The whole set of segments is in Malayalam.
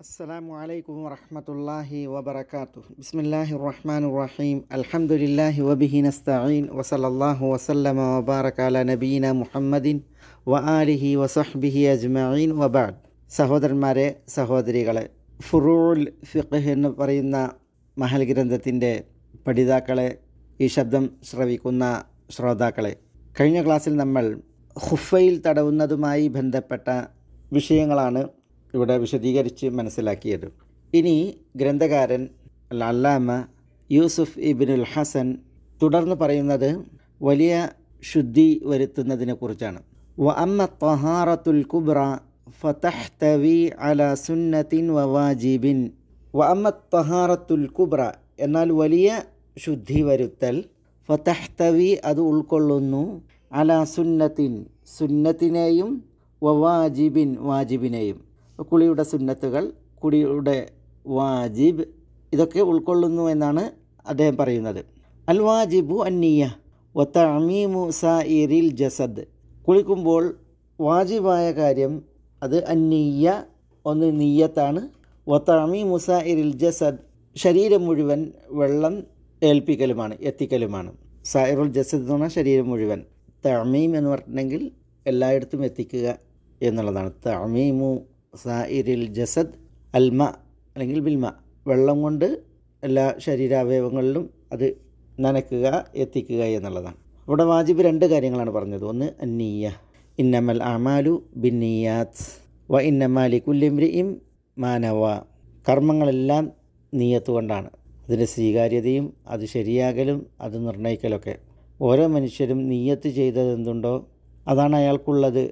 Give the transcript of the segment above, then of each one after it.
السلام عليكم ورحمة الله وبركاته بسم الله الرحمن الرحيم الحمد لله وبه نستعين وصلى الله وسلم وبارك على نبينا محمد وآله وصحبه أجمعين وبعد സഹോദരന്മാരെ സഹോദരികളെ ഫുറൂൽ ഫിഖ് എന്ന് പറയുന്ന മഹൽ ഗ്രന്ഥത്തിൻ്റെ പഠിതാക്കളെ ഈ ശബ്ദം ശ്രവിക്കുന്ന ശ്രോതാക്കളെ കഴിഞ്ഞ ക്ലാസ്സിൽ നമ്മൾ ഹുഫയിൽ തടവുന്നതുമായി ബന്ധപ്പെട്ട വിഷയങ്ങളാണ് ഇവിടെ വിശദീകരിച്ച് മനസ്സിലാക്കിയത് ഇനി ഗ്രന്ഥകാരൻ അല്ലാമ യൂസുഫ് ഇബിനുൽ ഹസൻ തുടർന്ന് പറയുന്നത് വലിയ ശുദ്ധി കുറിച്ചാണ് വ അമ്മ ത്വഹാറത്തുൽ കുബ്ര തവി അല സുന്നത്തിൻ വവാജിബിൻ വ അമ്മ ത്വഹാറത്തുൽ കുബ്ര എന്നാൽ വലിയ ശുദ്ധി വരുത്തൽ തവി അത് ഉൾക്കൊള്ളുന്നു അല സുന്നത്തിൻ സുന്നത്തിനെയും വവാജിബിൻ വാജിബിനെയും കുളിയുടെ സുന്നത്തുകൾ കുളിയുടെ വാജിബ് ഇതൊക്കെ ഉൾക്കൊള്ളുന്നു എന്നാണ് അദ്ദേഹം പറയുന്നത് അൽ വാജിബു അന്നിയ വത്തമീമു സാഇറിൽ ജസദ് കുളിക്കുമ്പോൾ വാജിബായ കാര്യം അത് അന്നിയ ഒന്ന് നീയത്താണ് വത്തമീ മുസാഇറിൽ ജസദ് ശരീരം മുഴുവൻ വെള്ളം ഏൽപ്പിക്കലുമാണ് എത്തിക്കലുമാണ് സൈറുൽ ജസദ് എന്ന് പറഞ്ഞാൽ ശരീരം മുഴുവൻ തമീം എന്ന് പറഞ്ഞിട്ടുണ്ടെങ്കിൽ എല്ലായിടത്തും എത്തിക്കുക എന്നുള്ളതാണ് തമീമു സായിരിൽ ജസദ് അൽമ അല്ലെങ്കിൽ ബിൽമ വെള്ളം കൊണ്ട് എല്ലാ ശരീരാവയവങ്ങളിലും അത് നനയ്ക്കുക എത്തിക്കുക എന്നുള്ളതാണ് ഇവിടെ വാജിബ് രണ്ട് കാര്യങ്ങളാണ് പറഞ്ഞത് ഒന്ന് അന്നീയ ഇന്നമൽ അമാലു ബിന്നിയാത്ത് വ ഇന്നമാലി കുല്ലിംരിയും മാനവ കർമ്മങ്ങളെല്ലാം നീയത്ത് കൊണ്ടാണ് അതിൻ്റെ സ്വീകാര്യതയും അത് ശരിയാകലും അത് നിർണ്ണയിക്കലൊക്കെ ഓരോ മനുഷ്യരും നീയത്ത് ചെയ്തത് എന്തുണ്ടോ അതാണ് അയാൾക്കുള്ളത്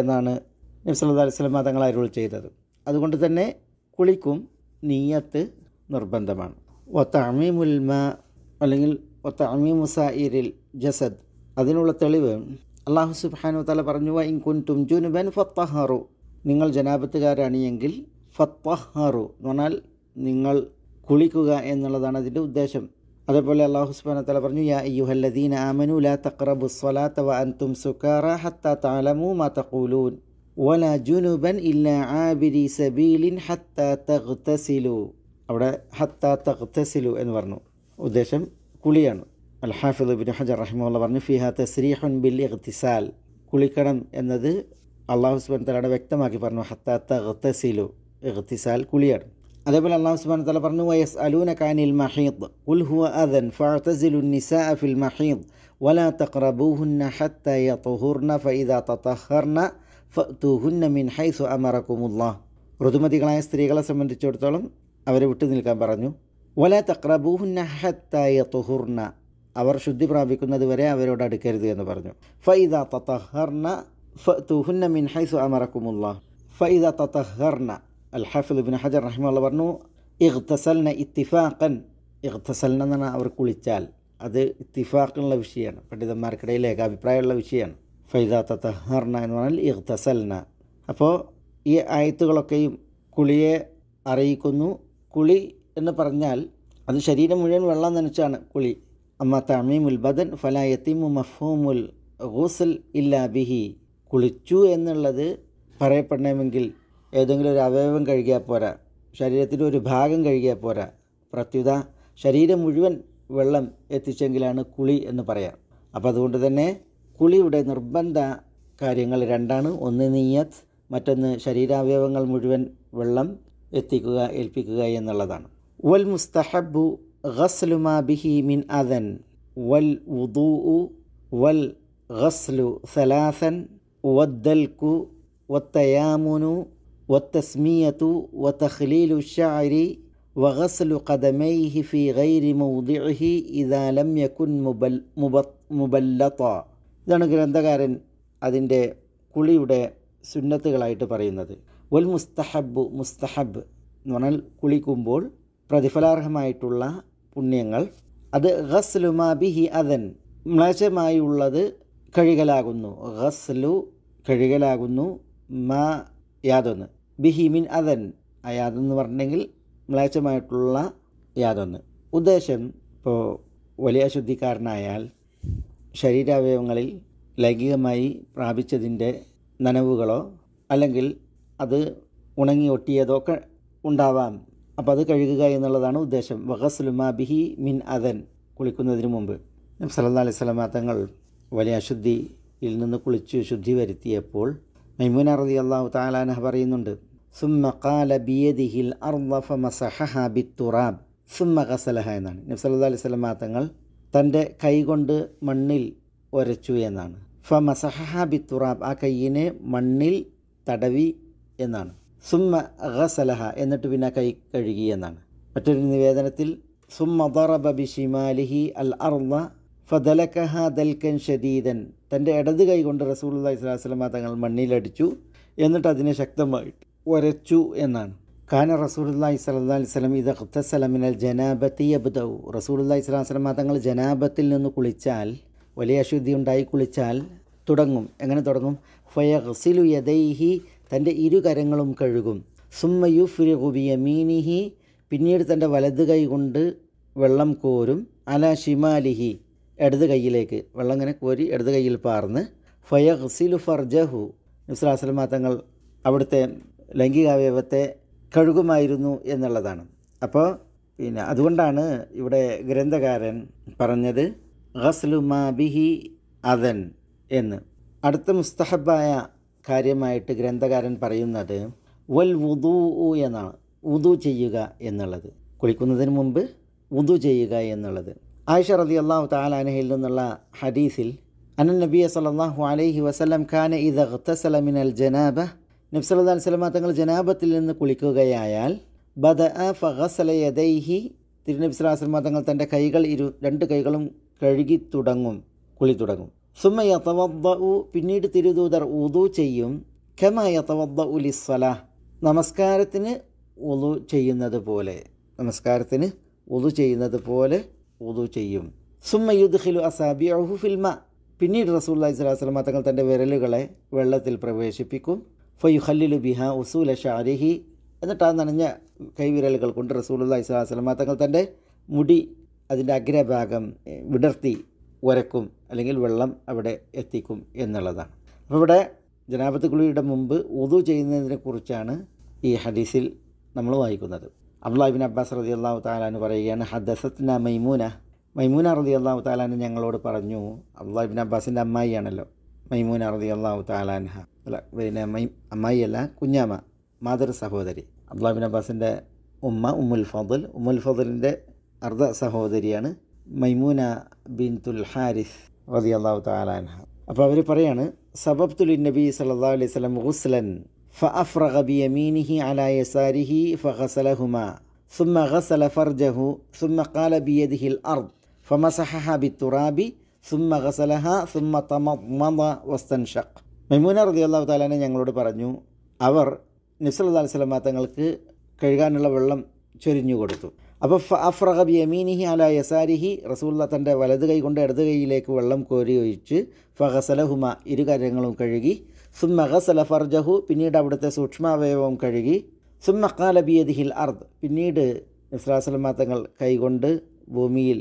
എന്നാണ് നബ്സല്ലാ അലിസ്ലം മതങ്ങൾ അരുൾ ചെയ്തത് അതുകൊണ്ട് തന്നെ കുളിക്കും നീയത്ത് നിർബന്ധമാണ് അമീമുൽമ അല്ലെങ്കിൽ ഒത്തമീമുസായിരിൽ ജസദ് അതിനുള്ള തെളിവ് അള്ളാഹു സുബാനു തല പറഞ്ഞു ഇൻകുൻ ജുനുബൻ ഫത്തഹറു നിങ്ങൾ ജനാപത്തുകാരാണ് എങ്കിൽ ഫത്തഹറു എന്ന് പറഞ്ഞാൽ നിങ്ങൾ കുളിക്കുക എന്നുള്ളതാണ് അതിൻ്റെ ഉദ്ദേശം അതേപോലെ അള്ളാഹു സുബാന തല പറഞ്ഞു യാ യുഹല്ലദീൻ ആമനു ലാ തക്രബുസ്വലാ തവ വ അൻതും സുക്കാറ ഹത്ത താലമു മാ തഖൂലൂൻ വല ജുനുബൻ ഇല്ല ആബിരി സബീലിൻ ഹത്ത തഖ്തസിലു അവിടെ ഹത്ത തഖ്തസിലു എന്ന് പറഞ്ഞു ഉദ്ദേശം കുളിയാണ് അൽ ഹാഫിദ് ബിൻ ഹജർ റഹിമുള്ള പറഞ്ഞു ഫിഹ തസ്രീഹുൻ ബിൽ ഇഖ്തിസാൽ കുളിക്കണം എന്നത് അള്ളാഹു സുബാൻ തലയുടെ വ്യക്തമാക്കി പറഞ്ഞു ഹത്ത തഖ്തസിലു ഇഖ്തിസാൽ കുളിയാണ് അതേപോലെ അള്ളാഹു സുബാൻ തല പറഞ്ഞു വയസ് അലൂന കാനിൽ മഹീദ് ഉൽ ഹുവ അദൻ ഫഅതസിലു നിസാ ഫിൽ മഹീദ് ولا تقربوهن حتى يطهرن فإذا تطهرن മിൻ ഹൈസു അമറക്കുമുല്ലാ ഋതുമതികളായ സ്ത്രീകളെ സംബന്ധിച്ചിടത്തോളം അവരെ വിട്ടു നിൽക്കാൻ പറഞ്ഞു വല തക്രബൂഹുന്ന ഹത്തായ തുഹുർണ അവർ ശുദ്ധി പ്രാപിക്കുന്നത് വരെ അവരോട് അടുക്കരുത് എന്ന് പറഞ്ഞു ഫൈദ തത്തഹർണ ഫുഹുന്ന മിൻ ഹൈസു അമറക്കുമുള്ള ഫൈദ തത്തഹർണ അൽ ഹഫിദ് ബിൻ ഹജർ റഹിമുള്ള പറഞ്ഞു ഇഖ്തസൽന ഇത്തിഫാഖൻ ഇഖ്തസൽന എന്ന് അവർ കുളിച്ചാൽ അത് ഇത്തിഫാഖുള്ള വിഷയമാണ് പണ്ഡിതന്മാർക്കിടയിൽ ഏകാഭിപ്രായമുള്ള വിഷയമാണ് ഫൈദ തത്തഹർണ എന്ന് പറഞ്ഞാൽ ഇഖ്തസൽന അപ്പോൾ ഈ ആയത്തുകളൊക്കെയും കുളിയെ അറിയിക്കുന്നു കുളി എന്ന് പറഞ്ഞാൽ അത് ശരീരം മുഴുവൻ വെള്ളം നനച്ചാണ് കുളി അമ്മ തമീമുൽ ബദൻ ഫലായത്തിമു മഫ്ഹൂമുൽ ഗുസൽ ഇല്ലാ ബിഹി കുളിച്ചു എന്നുള്ളത് പറയപ്പെടണമെങ്കിൽ ഏതെങ്കിലും ഒരു അവയവം കഴുകിയാൽ പോരാ ശരീരത്തിൻ്റെ ഒരു ഭാഗം കഴുകിയാൽ പോരാ പ്രത്യുത ശരീരം മുഴുവൻ വെള്ളം എത്തിച്ചെങ്കിലാണ് കുളി എന്ന് പറയാം അപ്പോൾ അതുകൊണ്ട് തന്നെ കുളിയുടെ നിർബന്ധ കാര്യങ്ങൾ രണ്ടാണ് ഒന്ന് നീയത്ത് മറ്റൊന്ന് ശരീരാവയവങ്ങൾ മുഴുവൻ വെള്ളം എത്തിക്കുക ഏൽപ്പിക്കുക എന്നുള്ളതാണ് വൽ മുസ്തഹബു ഗസ്ലുമാ ബിഹി മിൻ അദൻ വൽ ഉദൂ വൽ ഗസ്ലു സലാസൻ വദ്ദൽക്കു വത്തയാമുനു والتسمية وتخليل الشعر وغسل قدميه في غير موضعه إذا لم يكن مبل مبلطا ഇതാണ് ഗ്രന്ഥകാരൻ അതിൻ്റെ കുളിയുടെ സുന്നത്തുകളായിട്ട് പറയുന്നത് വൽ മുസ്തഹബ് മുസ്തഹബ് എന്ന് പറഞ്ഞാൽ കുളിക്കുമ്പോൾ പ്രതിഫലാർഹമായിട്ടുള്ള പുണ്യങ്ങൾ അത് ഗസ്ലുമാ ബിഹി അതൻ മ്ലേച്ഛമായുള്ളത് കഴുകലാകുന്നു ഗസ്ലു കഴുകലാകുന്നു മാ യാതൊന്ന് ബിഹി മിൻ അതൻ ആ യാതെന്ന് പറഞ്ഞെങ്കിൽ മ്ലേച്ഛമായിട്ടുള്ള യാതൊന്ന് ഉദ്ദേശം ഇപ്പോൾ വലിയ അശുദ്ധിക്കാരനായാൽ ശരീരാവയവങ്ങളിൽ ലൈംഗികമായി പ്രാപിച്ചതിൻ്റെ നനവുകളോ അല്ലെങ്കിൽ അത് ഉണങ്ങി ഒട്ടിയതോ ഒക്കെ ഉണ്ടാവാം അപ്പോൾ അത് കഴുകുക എന്നുള്ളതാണ് ഉദ്ദേശം വഹസ്ലുമാ ബിഹി മിൻ അദൻ കുളിക്കുന്നതിന് മുമ്പ് നബി അലൈഹി സ്വലാമ തങ്ങൾ വലിയ അശുദ്ധിയിൽ നിന്ന് കുളിച്ച് ശുദ്ധി വരുത്തിയപ്പോൾ മൈമൂന റതി അള്ളാഹു താലാനഹ പറയുന്നുണ്ട് സുമ്മ കാല ബിയദിഹിൽ അർഫ മസഹ ബിത്തുറാബ് സുമ്മ കസലഹ എന്നാണ് നബി സല്ലാ അലൈഹി തങ്ങൾ തൻ്റെ കൈകൊണ്ട് മണ്ണിൽ ഒരച്ചു എന്നാണ് ഫ മസഹ ബി തുറാബ് ആ കൈയിനെ മണ്ണിൽ തടവി എന്നാണ് സുമ്മ അഹസലഹ എന്നിട്ട് പിന്നെ കൈ കഴുകി എന്നാണ് മറ്റൊരു നിവേദനത്തിൽ സുമ്മ ദറബ ബി ഷിമാലിഹി അൽ അർന്ന ഫദലക്കഹ ദൽക്കൻ ഷദീദൻ തൻ്റെ ഇടത് കൈ കൊണ്ട് റസൂൽ അള്ളഹി സ്വലാസ്ലമ തങ്ങൾ മണ്ണിലടിച്ചു എന്നിട്ട് അതിനെ ശക്തമായിട്ട് ഒരച്ചു എന്നാണ് കാന റസൂലുല്ലാഹി സല്ലാ സ്വലം ഇത് അഖ്തസലമിനൽ ജനാബത്തി അബ്ദൌ റസൂലുല്ലാഹി സ്വലാം സ്വലം തങ്ങൾ ജനാബത്തിൽ നിന്ന് കുളിച്ചാൽ വലിയ അശുദ്ധി ഉണ്ടായി കുളിച്ചാൽ തുടങ്ങും എങ്ങനെ തുടങ്ങും ഫയഹ്സിലു യദൈഹി തൻ്റെ ഇരുകരങ്ങളും കഴുകും സുമ്മയു മീനിഹി പിന്നീട് തൻ്റെ വലത് കൈ കൊണ്ട് വെള്ളം കോരും അല ഷിമാലിഹി ഇടത് കൈയിലേക്ക് വെള്ളം ഇങ്ങനെ കോരി ഇടത് കൈയിൽ പാർന്ന് ഫയഹ്സിലു ഫർജഹു നുസ്ലാസ്ലമാ തങ്ങൾ അവിടുത്തെ ലൈംഗികാവയവത്തെ കഴുകുമായിരുന്നു എന്നുള്ളതാണ് അപ്പോൾ പിന്നെ അതുകൊണ്ടാണ് ഇവിടെ ഗ്രന്ഥകാരൻ പറഞ്ഞത് ഗസ്ലുമാ ബിഹി അതൻ എന്ന് അടുത്ത മുസ്തഹബായ കാര്യമായിട്ട് ഗ്രന്ഥകാരൻ പറയുന്നത് വൽ വുദു എന്നാണ് ഉദു ചെയ്യുക എന്നുള്ളത് കുളിക്കുന്നതിന് മുമ്പ് ഉദു ചെയ്യുക എന്നുള്ളത് ആയിഷ റതി അള്ളാഹു താലാനഹയിൽ നിന്നുള്ള ഹദീസിൽ അനൻ നബിയ സലാഹു അലൈഹി ഖാൻ ഇദ് അഖ്തസലമിൻ മിനൽ ജനാബ നബ്സല്ലാ അലിസ്ലമ തങ്ങൾ ജനാബത്തിൽ നിന്ന് കുളിക്കുകയായാൽ ബദ ഫഹസല യദൈഹി തിരുനബി തങ്ങൾ തൻ്റെ കൈകൾ ഇരു രണ്ട് കൈകളും കഴുകി തുടങ്ങും കുളി തുടങ്ങും സുമ യത്തവദ്ദ ഉ പിന്നീട് തിരുദൂതർ ഉദു ചെയ്യും ഖമ യത്തവദ്ദ ഉലിസ്വല നമസ്കാരത്തിന് ഉദു ചെയ്യുന്നത് പോലെ നമസ്കാരത്തിന് ഉദു ചെയ്യുന്നത് പോലെ ഉദു ചെയ്യും സുമ യുദ്ഖിലു അഹു ഫിൽമ പിന്നീട് റസൂല്ലാ സ്വലാസ്ലമ തങ്ങൾ തൻ്റെ വിരലുകളെ വെള്ളത്തിൽ പ്രവേശിപ്പിക്കും ഫയുഹല്ലിലു ബിഹ ഉസൂല ഷാരിഹി എന്നിട്ട് ആ നനഞ്ഞ കൈവിരലുകൾ കൊണ്ട് റസൂലുള്ള ഇസ്ലാസ്ലമ തങ്ങൾ തൻ്റെ മുടി അതിൻ്റെ അഗ്രഭാഗം വിടർത്തി ഉരക്കും അല്ലെങ്കിൽ വെള്ളം അവിടെ എത്തിക്കും എന്നുള്ളതാണ് അപ്പോൾ ഇവിടെ ജനാപത്ത് കുളിയുടെ മുമ്പ് ഉതു ചെയ്യുന്നതിനെക്കുറിച്ചാണ് ഈ ഹദീസിൽ നമ്മൾ വായിക്കുന്നത് അബ്ദുല്ലാഹിബിൻ അബ്ബാസ് റതി അള്ളാഹു താലാന്ന് പറയുകയാണ് ഹദസത്തിന മൈമൂന മൈമൂന റതി അള്ളാഹു താലാന്ന് ഞങ്ങളോട് പറഞ്ഞു അബ്ദുല്ലാഹിബിൻ അബ്ബാസിൻ്റെ അമ്മായിയാണല്ലോ ميمونة رضي الله تعالى عنها لا بينا ما يلا كنيما ما درس سهودري عبد الله بن عباس عند أم أم الفضل أم الفضل عند أرض سهودري أنا ميمونة بنت الحارث رضي الله تعالى عنها أبغى أقول أنا سببت للنبي صلى الله عليه وسلم غسلا فأفرغ بيمينه على يساره فغسلهما ثم غسل فرجه ثم قال بيده الأرض فمسحها بالتراب സുമ്മ ഗസലഹ സുമ്മ തമ വസ്തൻഷഖ് മെമൂന റതിയുള്ള താലാനെ ഞങ്ങളോട് പറഞ്ഞു അവർ അലൈഹി സ്വലമ തങ്ങൾക്ക് കഴുകാനുള്ള വെള്ളം ചൊരിഞ്ഞു കൊടുത്തു അപ്പോൾ അഫ്രഹ ബി അമീനിഹി അല യസാരിഹി റസൂല്ല തൻ്റെ വലത് കൈ കൊണ്ട് ഇടത് കൈയിലേക്ക് വെള്ളം കോരി ഒഴിച്ച് ഫഹസലഹുമ ഇരു കരങ്ങളും കഴുകി സുമ്മ ഗസല ഫർജഹു പിന്നീട് അവിടുത്തെ സൂക്ഷ്മാവയവം കഴുകി സുമ്മ കാലബിയദിഹിൽ അർദ് പിന്നീട് നിസ്ലാസ്ലമ തങ്ങൾ കൈകൊണ്ട് ഭൂമിയിൽ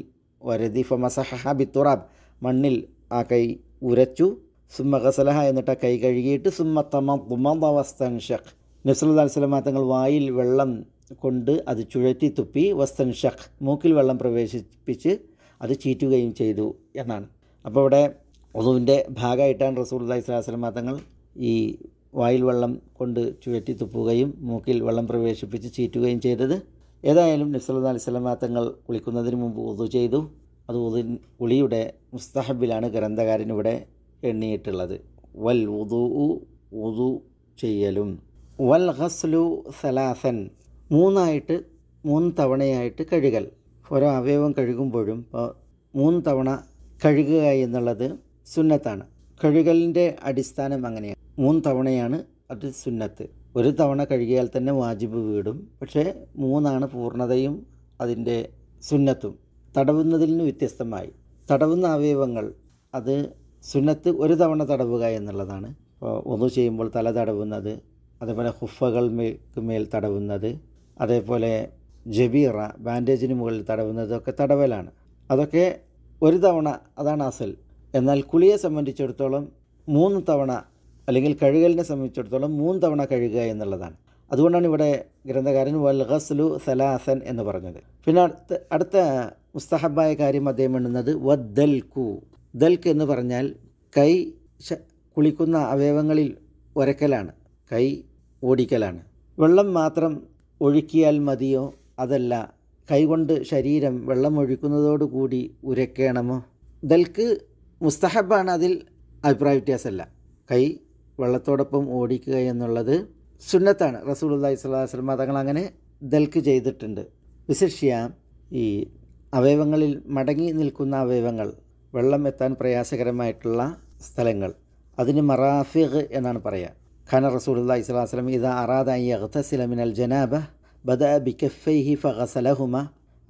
വരതി ഫമസഹ തുറാബ് മണ്ണിൽ ആ കൈ ഉരച്ചു സുമ്മ ഖസലഹ എന്നിട്ട് ആ കൈ കഴുകിയിട്ട് സുമ്മ തമ തുമന്തവസ്തൻ ഷഖ് നബ്സല്ലാസ്ലമാ വായിൽ വെള്ളം കൊണ്ട് അത് ചുഴറ്റി തുപ്പി വസ്തൻ ഷഖ് മൂക്കിൽ വെള്ളം പ്രവേശിപ്പിച്ച് അത് ചീറ്റുകയും ചെയ്തു എന്നാണ് അപ്പോൾ ഇവിടെ ഒതുവിൻ്റെ ഭാഗമായിട്ടാണ് റസൂൽ അല്ലാഹി സ്വലാസ്ലമാ തങ്ങൾ ഈ വായിൽ വെള്ളം കൊണ്ട് ചുഴറ്റി തുപ്പുകയും മൂക്കിൽ വെള്ളം പ്രവേശിപ്പിച്ച് ചീറ്റുകയും ചെയ്തത് ഏതായാലും നബ്സല്ലാ അലൈഹി സ്വലമാ കുളിക്കുന്നതിന് മുമ്പ് ഒതു ചെയ്തു അത് ഉദിൻ ഉളിയുടെ മുസ്തഹബിലാണ് ഗ്രന്ഥകാരൻ ഇവിടെ എണ്ണിയിട്ടുള്ളത് വൽ ഉദു ഉദു ചെയ്യലും വൽ ഹസ്ലു സലാസൻ മൂന്നായിട്ട് മൂന്ന് തവണയായിട്ട് കഴുകൽ ഓരോ അവയവം കഴുകുമ്പോഴും ഇപ്പോൾ മൂന്ന് തവണ കഴുകുക എന്നുള്ളത് സുന്നത്താണ് കഴുകലിൻ്റെ അടിസ്ഥാനം അങ്ങനെയാണ് മൂന്ന് തവണയാണ് അത് സുന്നത്ത് ഒരു തവണ കഴുകിയാൽ തന്നെ വാജിബ് വീടും പക്ഷേ മൂന്നാണ് പൂർണ്ണതയും അതിൻ്റെ സുന്നത്തും തടവുന്നതിൽ നിന്ന് വ്യത്യസ്തമായി തടവുന്ന അവയവങ്ങൾ അത് സുന്നത്ത് ഒരു തവണ തടവുക എന്നുള്ളതാണ് ഒന്ന് ചെയ്യുമ്പോൾ തല തടവുന്നത് അതേപോലെ ഹുഫകൾ മേൽ തടവുന്നത് അതേപോലെ ജബീറ ബാൻഡേജിന് മുകളിൽ തടവുന്നതൊക്കെ തടവലാണ് അതൊക്കെ ഒരു തവണ അതാണ് അസൽ എന്നാൽ കുളിയെ സംബന്ധിച്ചിടത്തോളം മൂന്ന് തവണ അല്ലെങ്കിൽ കഴുകലിനെ സംബന്ധിച്ചിടത്തോളം മൂന്ന് തവണ കഴുകുക എന്നുള്ളതാണ് അതുകൊണ്ടാണ് ഇവിടെ ഗ്രന്ഥകാരൻ വൽ സലാസൻ എന്ന് പറഞ്ഞത് പിന്നെ അടുത്ത അടുത്ത മുസ്തഹബായ കാര്യം അദ്ദേഹം എണ്ണുന്നത് വ ദൽക്കു ദൽക്ക് എന്ന് പറഞ്ഞാൽ കൈ കുളിക്കുന്ന അവയവങ്ങളിൽ ഒരക്കലാണ് കൈ ഓടിക്കലാണ് വെള്ളം മാത്രം ഒഴുക്കിയാൽ മതിയോ അതല്ല കൈകൊണ്ട് ശരീരം വെള്ളം ഒഴുക്കുന്നതോടുകൂടി ഉരക്കണമോ ദൽക്ക് മുസ്തഹബാണ് അതിൽ അഭിപ്രായ വ്യത്യാസമല്ല കൈ വെള്ളത്തോടൊപ്പം ഓടിക്കുക എന്നുള്ളത് സുന്നത്താണ് റസൂൽ അള്ളഹി സ്വലാഹ് വസ്ലമ തങ്ങൾ അങ്ങനെ ദൽക്ക് ചെയ്തിട്ടുണ്ട് വിശിഷ്യ ഈ അവയവങ്ങളിൽ മടങ്ങി നിൽക്കുന്ന അവയവങ്ങൾ വെള്ളം എത്താൻ പ്രയാസകരമായിട്ടുള്ള സ്ഥലങ്ങൾ അതിന് മറാഫിഖ് എന്നാണ് പറയുക ഖാന റസൂൽ ഇസ്ലാസ്ലം ഇത് അറാദായി അഖ്തസിലമിനൽ ജനാബ ബദ ബിക്കഫൈഹി ഫഹസലഹുമ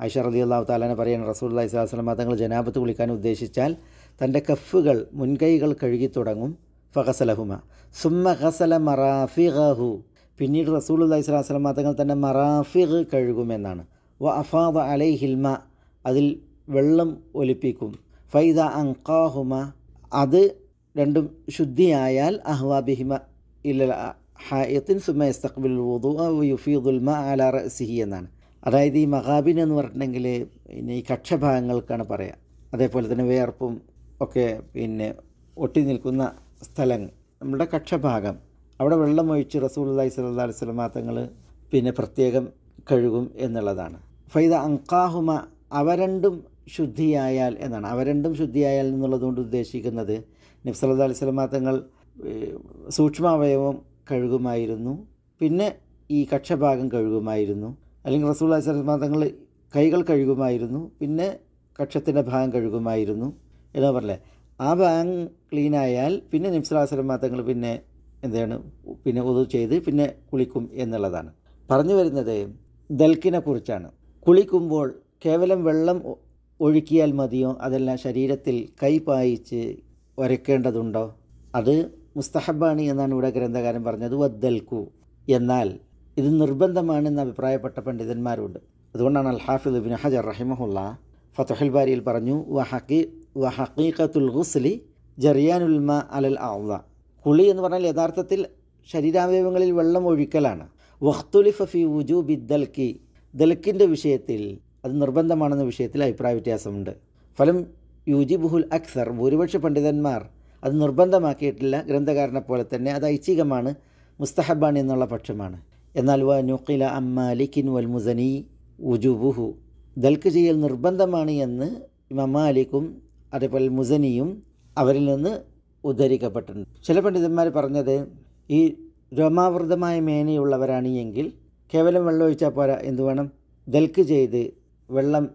ഐഷ റലി അള്ളാഹു താലാനെ പറയാൻ റസൂൽ ഇസ്ലാസ്ലം തങ്ങൾ ജനാബത്ത് കുളിക്കാൻ ഉദ്ദേശിച്ചാൽ തൻ്റെ കഫുകൾ മുൻകൈകൾ കഴുകി തുടങ്ങും ഫഹസലഹുമ സുമ ഹസല മറാഫിഹു പിന്നീട് റസൂൽ ഇസ്ലാസ്ലം തങ്ങൾ തന്നെ മറാഫിഹ് കഴുകുമെന്നാണ് വ അലൈ ഹിൽമ അതിൽ വെള്ളം ഒലിപ്പിക്കും ഫൈദ അങ്കാഹുമ അത് രണ്ടും ശുദ്ധിയായാൽ അഹ്വാബിഹിമ ഇല്ല ഹായത്തിൻ സുമ ഇസ്തഖ്ബിൽ വുദു യുഫീദുൽമ അലാ റസിഹി എന്നാണ് അതായത് ഈ മഹാബിൻ എന്ന് പറഞ്ഞിട്ടുണ്ടെങ്കിൽ പിന്നെ ഈ കക്ഷഭാഗങ്ങൾക്കാണ് പറയുക അതേപോലെ തന്നെ വേർപ്പും ഒക്കെ പിന്നെ ഒട്ടി നിൽക്കുന്ന സ്ഥലങ്ങൾ നമ്മുടെ കക്ഷഭാഗം അവിടെ വെള്ളമൊഴിച്ച് റസൂൽല്ലാഹി സ്വല്ലാ അലൈഹി സ്വലമാങ്ങൾ പിന്നെ പ്രത്യേകം കഴുകും എന്നുള്ളതാണ് ഫൈദ അങ്കാഹുമ അവരണ്ടും ശുദ്ധിയായാൽ എന്നാണ് അവരണ്ടും ശുദ്ധിയായാൽ എന്നുള്ളതുകൊണ്ട് ഉദ്ദേശിക്കുന്നത് നബ്സല്ലാ അലിസ്ലമ തങ്ങൾ സൂക്ഷ്മാവയവം കഴുകുമായിരുന്നു പിന്നെ ഈ കക്ഷഭാഗം കഴുകുമായിരുന്നു അല്ലെങ്കിൽ റസൂൽ അലിസ്ലമ തങ്ങൾ കൈകൾ കഴുകുമായിരുന്നു പിന്നെ കക്ഷത്തിൻ്റെ ഭാഗം കഴുകുമായിരുന്നു എന്നാ പറഞ്ഞേ ആ ഭാഗം ക്ലീനായാൽ പിന്നെ നിംസലാസലം മാത്രങ്ങൾ പിന്നെ എന്താണ് പിന്നെ ഉതു ചെയ്ത് പിന്നെ കുളിക്കും എന്നുള്ളതാണ് പറഞ്ഞു വരുന്നത് ദൽക്കിനെ കുറിച്ചാണ് കുളിക്കുമ്പോൾ കേവലം വെള്ളം ഒഴുക്കിയാൽ മതിയോ അതല്ല ശരീരത്തിൽ കൈപായിച്ച് പായിച്ച് വരയ്ക്കേണ്ടതുണ്ടോ അത് മുസ്തഹബാണി എന്നാണ് ഇവിടെ ഗ്രന്ഥകാരൻ പറഞ്ഞത് വദ്ദൽക്കു എന്നാൽ ഇത് നിർബന്ധമാണെന്ന് അഭിപ്രായപ്പെട്ട പണ്ഡിതന്മാരുണ്ട് അതുകൊണ്ടാണ് അൽ ബിൻ ഹജർ റഹിമഹുല്ല ഫത്തുഹൽ ബാരിയിൽ പറഞ്ഞു വഹക്കി വഹക്കീഖത്തുൽ ഗുസ്ലി ജറിയാനുൽമ അലൽ ആവ കുളി എന്ന് പറഞ്ഞാൽ യഥാർത്ഥത്തിൽ ശരീരാവയവങ്ങളിൽ വെള്ളം ഒഴിക്കലാണ് വഖ്തുലി ഫി വുജൂബി ദൽക്കി ദൽക്കിൻ്റെ വിഷയത്തിൽ അത് നിർബന്ധമാണെന്ന വിഷയത്തിൽ അഭിപ്രായ വ്യത്യാസമുണ്ട് ഫലം യുജിബുഹുൽ അക്സർ ഭൂരിപക്ഷ പണ്ഡിതന്മാർ അത് നിർബന്ധമാക്കിയിട്ടില്ല ഗ്രന്ഥകാരനെ പോലെ തന്നെ അത് ഐച്ഛികമാണ് മുസ്തഹബാണ് എന്നുള്ള പക്ഷമാണ് എന്നാൽ വ നുഖില അമ്മാലിക്കിൻ വൽ മുസനി ഉജുബുഹു ദൽക്ക് ചെയ്യൽ നിർബന്ധമാണ് എന്ന് ഇമാം മാലിക്കും അതേപോലെ മുസനിയും അവരിൽ നിന്ന് ഉദ്ധരിക്കപ്പെട്ടിട്ടുണ്ട് ചില പണ്ഡിതന്മാർ പറഞ്ഞത് ഈ രോമാവൃതമായ മേനയുള്ളവരാണ് എങ്കിൽ കേവലം വെള്ളമൊഴിച്ചാൽ പോരാ എന്ത് വേണം ദൽക്ക് ചെയ്ത് വെള്ളം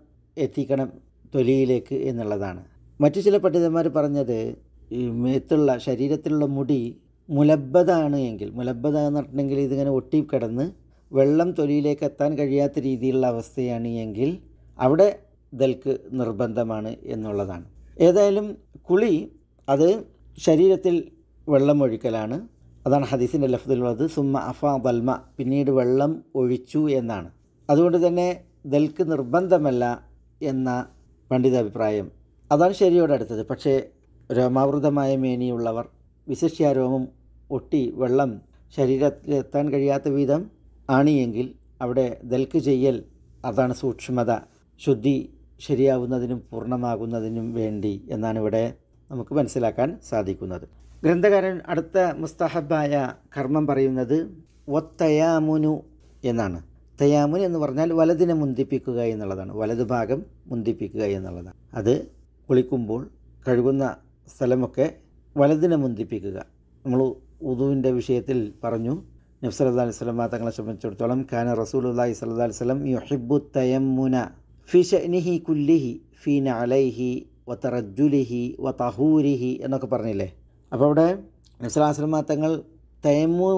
എത്തിക്കണം തൊലിയിലേക്ക് എന്നുള്ളതാണ് മറ്റു ചില പണ്ഡിതന്മാർ പറഞ്ഞത് ഈ മേത്തുള്ള ശരീരത്തിലുള്ള മുടി മുലബതാണ് എങ്കിൽ മുലബത എന്ന് പറഞ്ഞെങ്കിൽ ഇതിങ്ങനെ ഒട്ടി കിടന്ന് വെള്ളം തൊലിയിലേക്ക് എത്താൻ കഴിയാത്ത രീതിയിലുള്ള അവസ്ഥയാണ് എങ്കിൽ അവിടെ ദൽക്ക് നിർബന്ധമാണ് എന്നുള്ളതാണ് ഏതായാലും കുളി അത് ശരീരത്തിൽ വെള്ളം ഒഴിക്കലാണ് അതാണ് ഹദീസിൻ്റെ ലഫ്തിലുള്ളത് സുമ്മ അഫ ബൽമ പിന്നീട് വെള്ളം ഒഴിച്ചു എന്നാണ് അതുകൊണ്ട് തന്നെ ദൽക്ക് നിർബന്ധമല്ല എന്ന പണ്ഡിതാഭിപ്രായം അതാണ് ശരിയോടെ അടുത്തത് പക്ഷേ രോമാവൃതമായ മേനിയുള്ളവർ വിശിഷ്യ രോമം ഒട്ടി വെള്ളം ശരീരത്തിലെത്താൻ കഴിയാത്ത വിധം ആണിയെങ്കിൽ അവിടെ ദൽക്ക് ചെയ്യൽ അതാണ് സൂക്ഷ്മത ശുദ്ധി ശരിയാവുന്നതിനും പൂർണ്ണമാകുന്നതിനും വേണ്ടി എന്നാണ് ഇവിടെ നമുക്ക് മനസ്സിലാക്കാൻ സാധിക്കുന്നത് ഗ്രന്ഥകാരൻ അടുത്ത മുസ്തഹബായ കർമ്മം പറയുന്നത് ഒത്തയാമുനു എന്നാണ് തയാമുൻ എന്ന് പറഞ്ഞാൽ വലതിനെ മുന്തിപ്പിക്കുക എന്നുള്ളതാണ് വലത് ഭാഗം മുന്തിപ്പിക്കുക എന്നുള്ളതാണ് അത് കുളിക്കുമ്പോൾ കഴുകുന്ന സ്ഥലമൊക്കെ വലതിനെ മുന്തിപ്പിക്കുക നമ്മൾ ഉദുവിൻ്റെ വിഷയത്തിൽ പറഞ്ഞു നബ്സ് അല്ലാ അലൈഹി സ്വലം തങ്ങളെ സംബന്ധിച്ചിടത്തോളം ഖാന റസൂൽ അള്ളാഹി സല്ലാ അലൈഹി സ്വലം യുഹിബു തയമ്മുന ഫി ഷനിഹി കുല്ലിഹി ഫി നലൈഹി വ തറജുലിഹി വ തഹൂരിഹി എന്നൊക്കെ പറഞ്ഞില്ലേ അപ്പോൾ അവിടെ നബ്സ് അല്ലാ സ്വലം തങ്ങൾ തയമു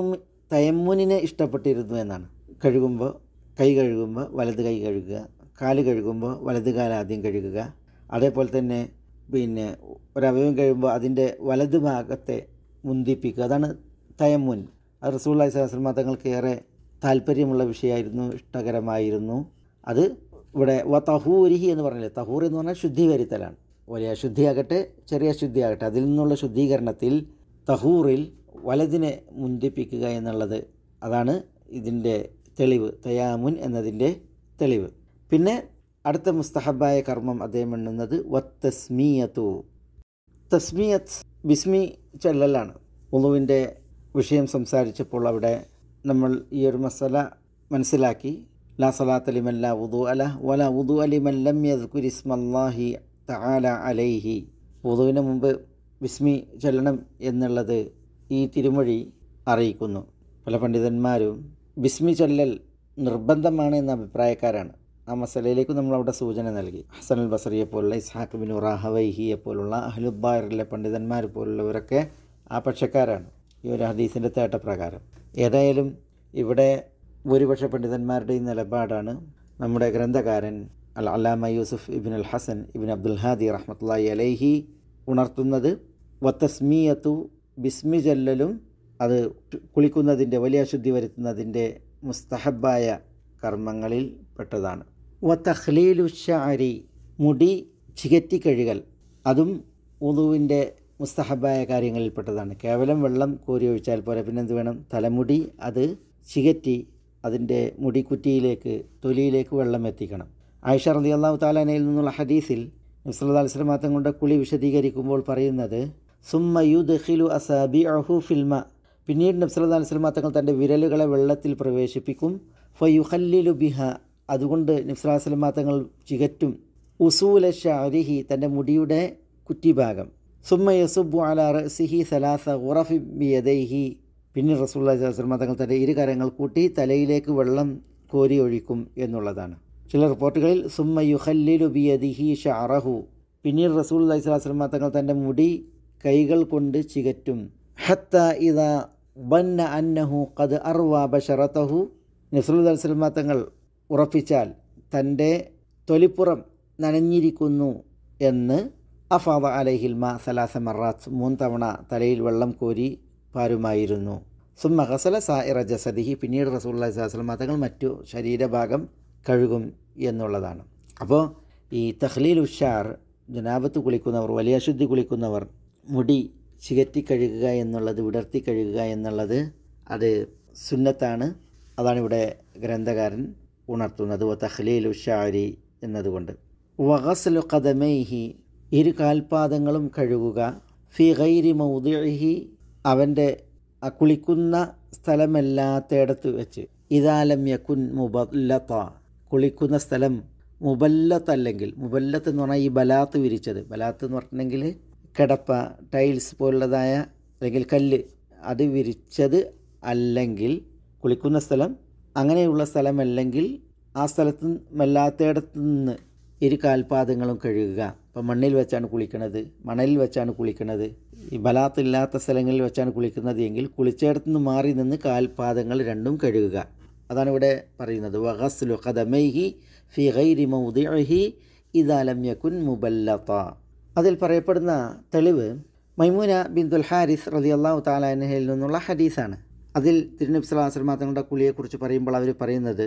തയമ്മുനിനെ ഇഷ്ടപ്പെട്ടിരുന്നു എന്നാണ് കഴുകുമ്പോൾ കൈ കഴുകുമ്പോൾ വലത് കൈ കഴുകുക കാല് കഴുകുമ്പോൾ വലത് കാല് ആദ്യം കഴുകുക അതേപോലെ തന്നെ പിന്നെ ഒരവയവം കഴിയുമ്പോൾ അതിൻ്റെ വലത് ഭാഗത്തെ മുന്തിപ്പിക്കുക അതാണ് തയമുൻ അത് റസൂള്ളി സഹസ്രമ തങ്ങൾക്ക് ഏറെ താല്പര്യമുള്ള വിഷയമായിരുന്നു ഇഷ്ടകരമായിരുന്നു അത് ഇവിടെ വ തഹൂരിഹി എന്ന് പറഞ്ഞില്ലേ തഹൂർ എന്ന് പറഞ്ഞാൽ ശുദ്ധി വരുത്തലാണ് വലിയ ശുദ്ധിയാകട്ടെ ചെറിയ അശുദ്ധിയാകട്ടെ അതിൽ നിന്നുള്ള ശുദ്ധീകരണത്തിൽ തഹൂറിൽ വലതിനെ മുന്തിപ്പിക്കുക എന്നുള്ളത് അതാണ് ഇതിൻ്റെ തെളിവ് തയാമുൻ എന്നതിൻ്റെ തെളിവ് പിന്നെ അടുത്ത മുസ്തഹബായ കർമ്മം അദ്ദേഹം എണ്ണുന്നത് വത്തസ്മീയത്തു തസ്മീയത്ത് ബിസ്മി ചൊല്ലലാണ് ഉളുവിൻ്റെ വിഷയം സംസാരിച്ചപ്പോൾ അവിടെ നമ്മൾ ഈ ഒരു മസല മനസ്സിലാക്കി ലാ സലാത്ത് അലിമല്ല ഉദു അല വല ഉദു അലിമല്ലം യദ്കുരിസ്മല്ലാഹി തആല അലൈഹി ഉദുവിന് മുമ്പ് വിസ്മി ചൊല്ലണം എന്നുള്ളത് ഈ തിരുമൊഴി അറിയിക്കുന്നു പല പണ്ഡിതന്മാരും ബിസ്മി ചൊല്ലൽ നിർബന്ധമാണ് എന്ന അഭിപ്രായക്കാരാണ് ആ മസലയിലേക്ക് നമ്മൾ അവിടെ സൂചന നൽകി ഹസൻ അൽ ബസറിയെ പോലുള്ള ഇസ്ഹാഖ് ബിൻ ഉറാഹവൈഹിയെ പോലുള്ള അഹ്ലുബാറിലെ പണ്ഡിതന്മാർ പോലുള്ളവരൊക്കെ ആ പക്ഷക്കാരാണ് ഈ ഒരു ഹദീസിൻ്റെ തേട്ടപ്രകാരം ഏതായാലും ഇവിടെ ഭൂരിപക്ഷ പണ്ഡിതന്മാരുടെയും നിലപാടാണ് നമ്മുടെ ഗ്രന്ഥകാരൻ അൽ അല്ലാമ യൂസുഫ് ഇബിൻ അൽ ഹസൻ ഇബിൻ അബ്ദുൽ ഹാദി റഹ്മത്തുല്ലായി അലൈഹി ഉണർത്തുന്നത് വത്തസ്മിയത്തു ബിസ്മി ജല്ലലും അത് കുളിക്കുന്നതിൻ്റെ വലിയ ശുദ്ധി വരുത്തുന്നതിൻ്റെ മുസ്തഹബായ കർമ്മങ്ങളിൽ പെട്ടതാണ് വത്തഹ്ലീലു മുടി ചികറ്റി കഴുകൽ അതും ഉദുവിൻ്റെ മുസ്തഹബായ കാര്യങ്ങളിൽപ്പെട്ടതാണ് കേവലം വെള്ളം കോരി ഒഴിച്ചാൽ പോലെ പിന്നെന്ത് വേണം തലമുടി അത് ചികറ്റി അതിൻ്റെ മുടിക്കുറ്റിയിലേക്ക് തൊലിയിലേക്ക് വെള്ളം എത്തിക്കണം ആയിഷ റതി അള്ളാഹു താലാനയിൽ നിന്നുള്ള ഹദീസിൽ നുസ്ലതാൽസ്ലമാത്തം കൊണ്ട് കുളി വിശദീകരിക്കുമ്പോൾ പറയുന്നത് സുമ്മ യു ദഹിലു അസാബി അഹു ഫിൽമ പിന്നീട് നബ്സല്ലാ അലുസ്ലമ തങ്ങൾ തൻ്റെ വിരലുകളെ വെള്ളത്തിൽ പ്രവേശിപ്പിക്കും ഫയുഹല്ലിലു ബിഹ അതുകൊണ്ട് നബ്സല്ലാ വസ്ലമ തങ്ങൾ ചികറ്റും ഉസൂല ഷാരിഹി തൻ്റെ മുടിയുടെ കുറ്റിഭാഗം സുമ യസുബു അല റസിഹി സലാസ ഉറഫി ബിയദൈഹി പിന്നെ റസൂല്ലാ വസ്ലമ തങ്ങൾ തൻ്റെ ഇരു കരങ്ങൾ കൂട്ടി തലയിലേക്ക് വെള്ളം കോരി ഒഴിക്കും എന്നുള്ളതാണ് ചില റിപ്പോർട്ടുകളിൽ സുമ്മ യുഹല്ലിലു ബിയദിഹി ഷാറഹു പിന്നീട് റസൂൽ അലൈഹി സ്വലാസ്ലമ തങ്ങൾ തൻ്റെ മുടി കൈകൾ കൊണ്ട് ചികറ്റും ഹത്ത ഇതാ ബന്ന അന്നഹു കത് അർവ ബഷറത്തഹു നിസ്ലുദൽസലമ തങ്ങൾ ഉറപ്പിച്ചാൽ തൻ്റെ തൊലിപ്പുറം നനഞ്ഞിരിക്കുന്നു എന്ന് അഫാദ അലഹിൽമ സലാസ മറാത്ത് മൂന്ന് തവണ തലയിൽ വെള്ളം കോരി പാരുമായിരുന്നു സുമ ഹസല സായിറ ജസദിഹി പിന്നീട് റസൂല്ലാ സ്വലമ തങ്ങൾ മറ്റു ശരീരഭാഗം കഴുകും എന്നുള്ളതാണ് അപ്പോൾ ഈ തഹ്ലീൽ ഉഷാർ ജനാബത്ത് കുളിക്കുന്നവർ വലിയ ശുദ്ധി കുളിക്കുന്നവർ മുടി ചികറ്റി കഴുകുക എന്നുള്ളത് വിടർത്തി കഴുകുക എന്നുള്ളത് അത് സുന്നത്താണ് അതാണ് ഇവിടെ ഗ്രന്ഥകാരൻ ഉണർത്തുന്നത് തഹ്ലീൽ ഉഷാരി എന്നതുകൊണ്ട് വഹസലു കഥമേഹി ഇരു കാൽപാദങ്ങളും കഴുകുക ഫി ഗൈരി മൗദിഹി അവൻ്റെ കുളിക്കുന്ന സ്ഥലമല്ലാത്തയിടത്ത് വെച്ച് ഇതാലം യക്കുൻ മുബല്ലത്ത കുളിക്കുന്ന സ്ഥലം മുബല്ലത്തല്ലെങ്കിൽ അല്ലെങ്കിൽ മുബല്ലത്ത് എന്ന് പറഞ്ഞാൽ ഈ ബലാത്ത് വിരിച്ചത് ബലാത്ത് എന്ന് പറഞ്ഞിട്ടുണ്ടെങ്കിൽ കിടപ്പ ടൈൽസ് പോലുള്ളതായ അല്ലെങ്കിൽ കല്ല് അത് വിരിച്ചത് അല്ലെങ്കിൽ കുളിക്കുന്ന സ്ഥലം അങ്ങനെയുള്ള സ്ഥലമല്ലെങ്കിൽ ആ സ്ഥലത്ത് മെല്ലാത്തയിടത്തു നിന്ന് ഇരു കാൽപാദങ്ങളും കഴുകുക ഇപ്പം മണ്ണിൽ വെച്ചാണ് കുളിക്കുന്നത് മണലിൽ വെച്ചാണ് കുളിക്കുന്നത് ഈ ബലാത്തില്ലാത്ത സ്ഥലങ്ങളിൽ വെച്ചാണ് കുളിക്കുന്നത് എങ്കിൽ കുളിച്ചയിടത്തു നിന്ന് മാറി നിന്ന് കാൽപാദങ്ങൾ രണ്ടും കഴുകുക അതാണ് ഇവിടെ പറയുന്നത് വഹസ്ലു ഖദമൈഹി ഫി ഗൈരി മൗദിഅഹി മുബല്ലത്ത യകുൻ മുബല്ലത അതിൽ പറയപ്പെടുന്ന തെളിവ് മൈമൂന ബിന്ദുൽ ഹാരിസ് റതി അള്ളാഹു താലാനഹയിൽ നിന്നുള്ള ഹദീസാണ് അതിൽ തിരുനബി സ്വലാസ്ലമ തങ്ങളുടെ കുളിയെക്കുറിച്ച് പറയുമ്പോൾ അവർ പറയുന്നത്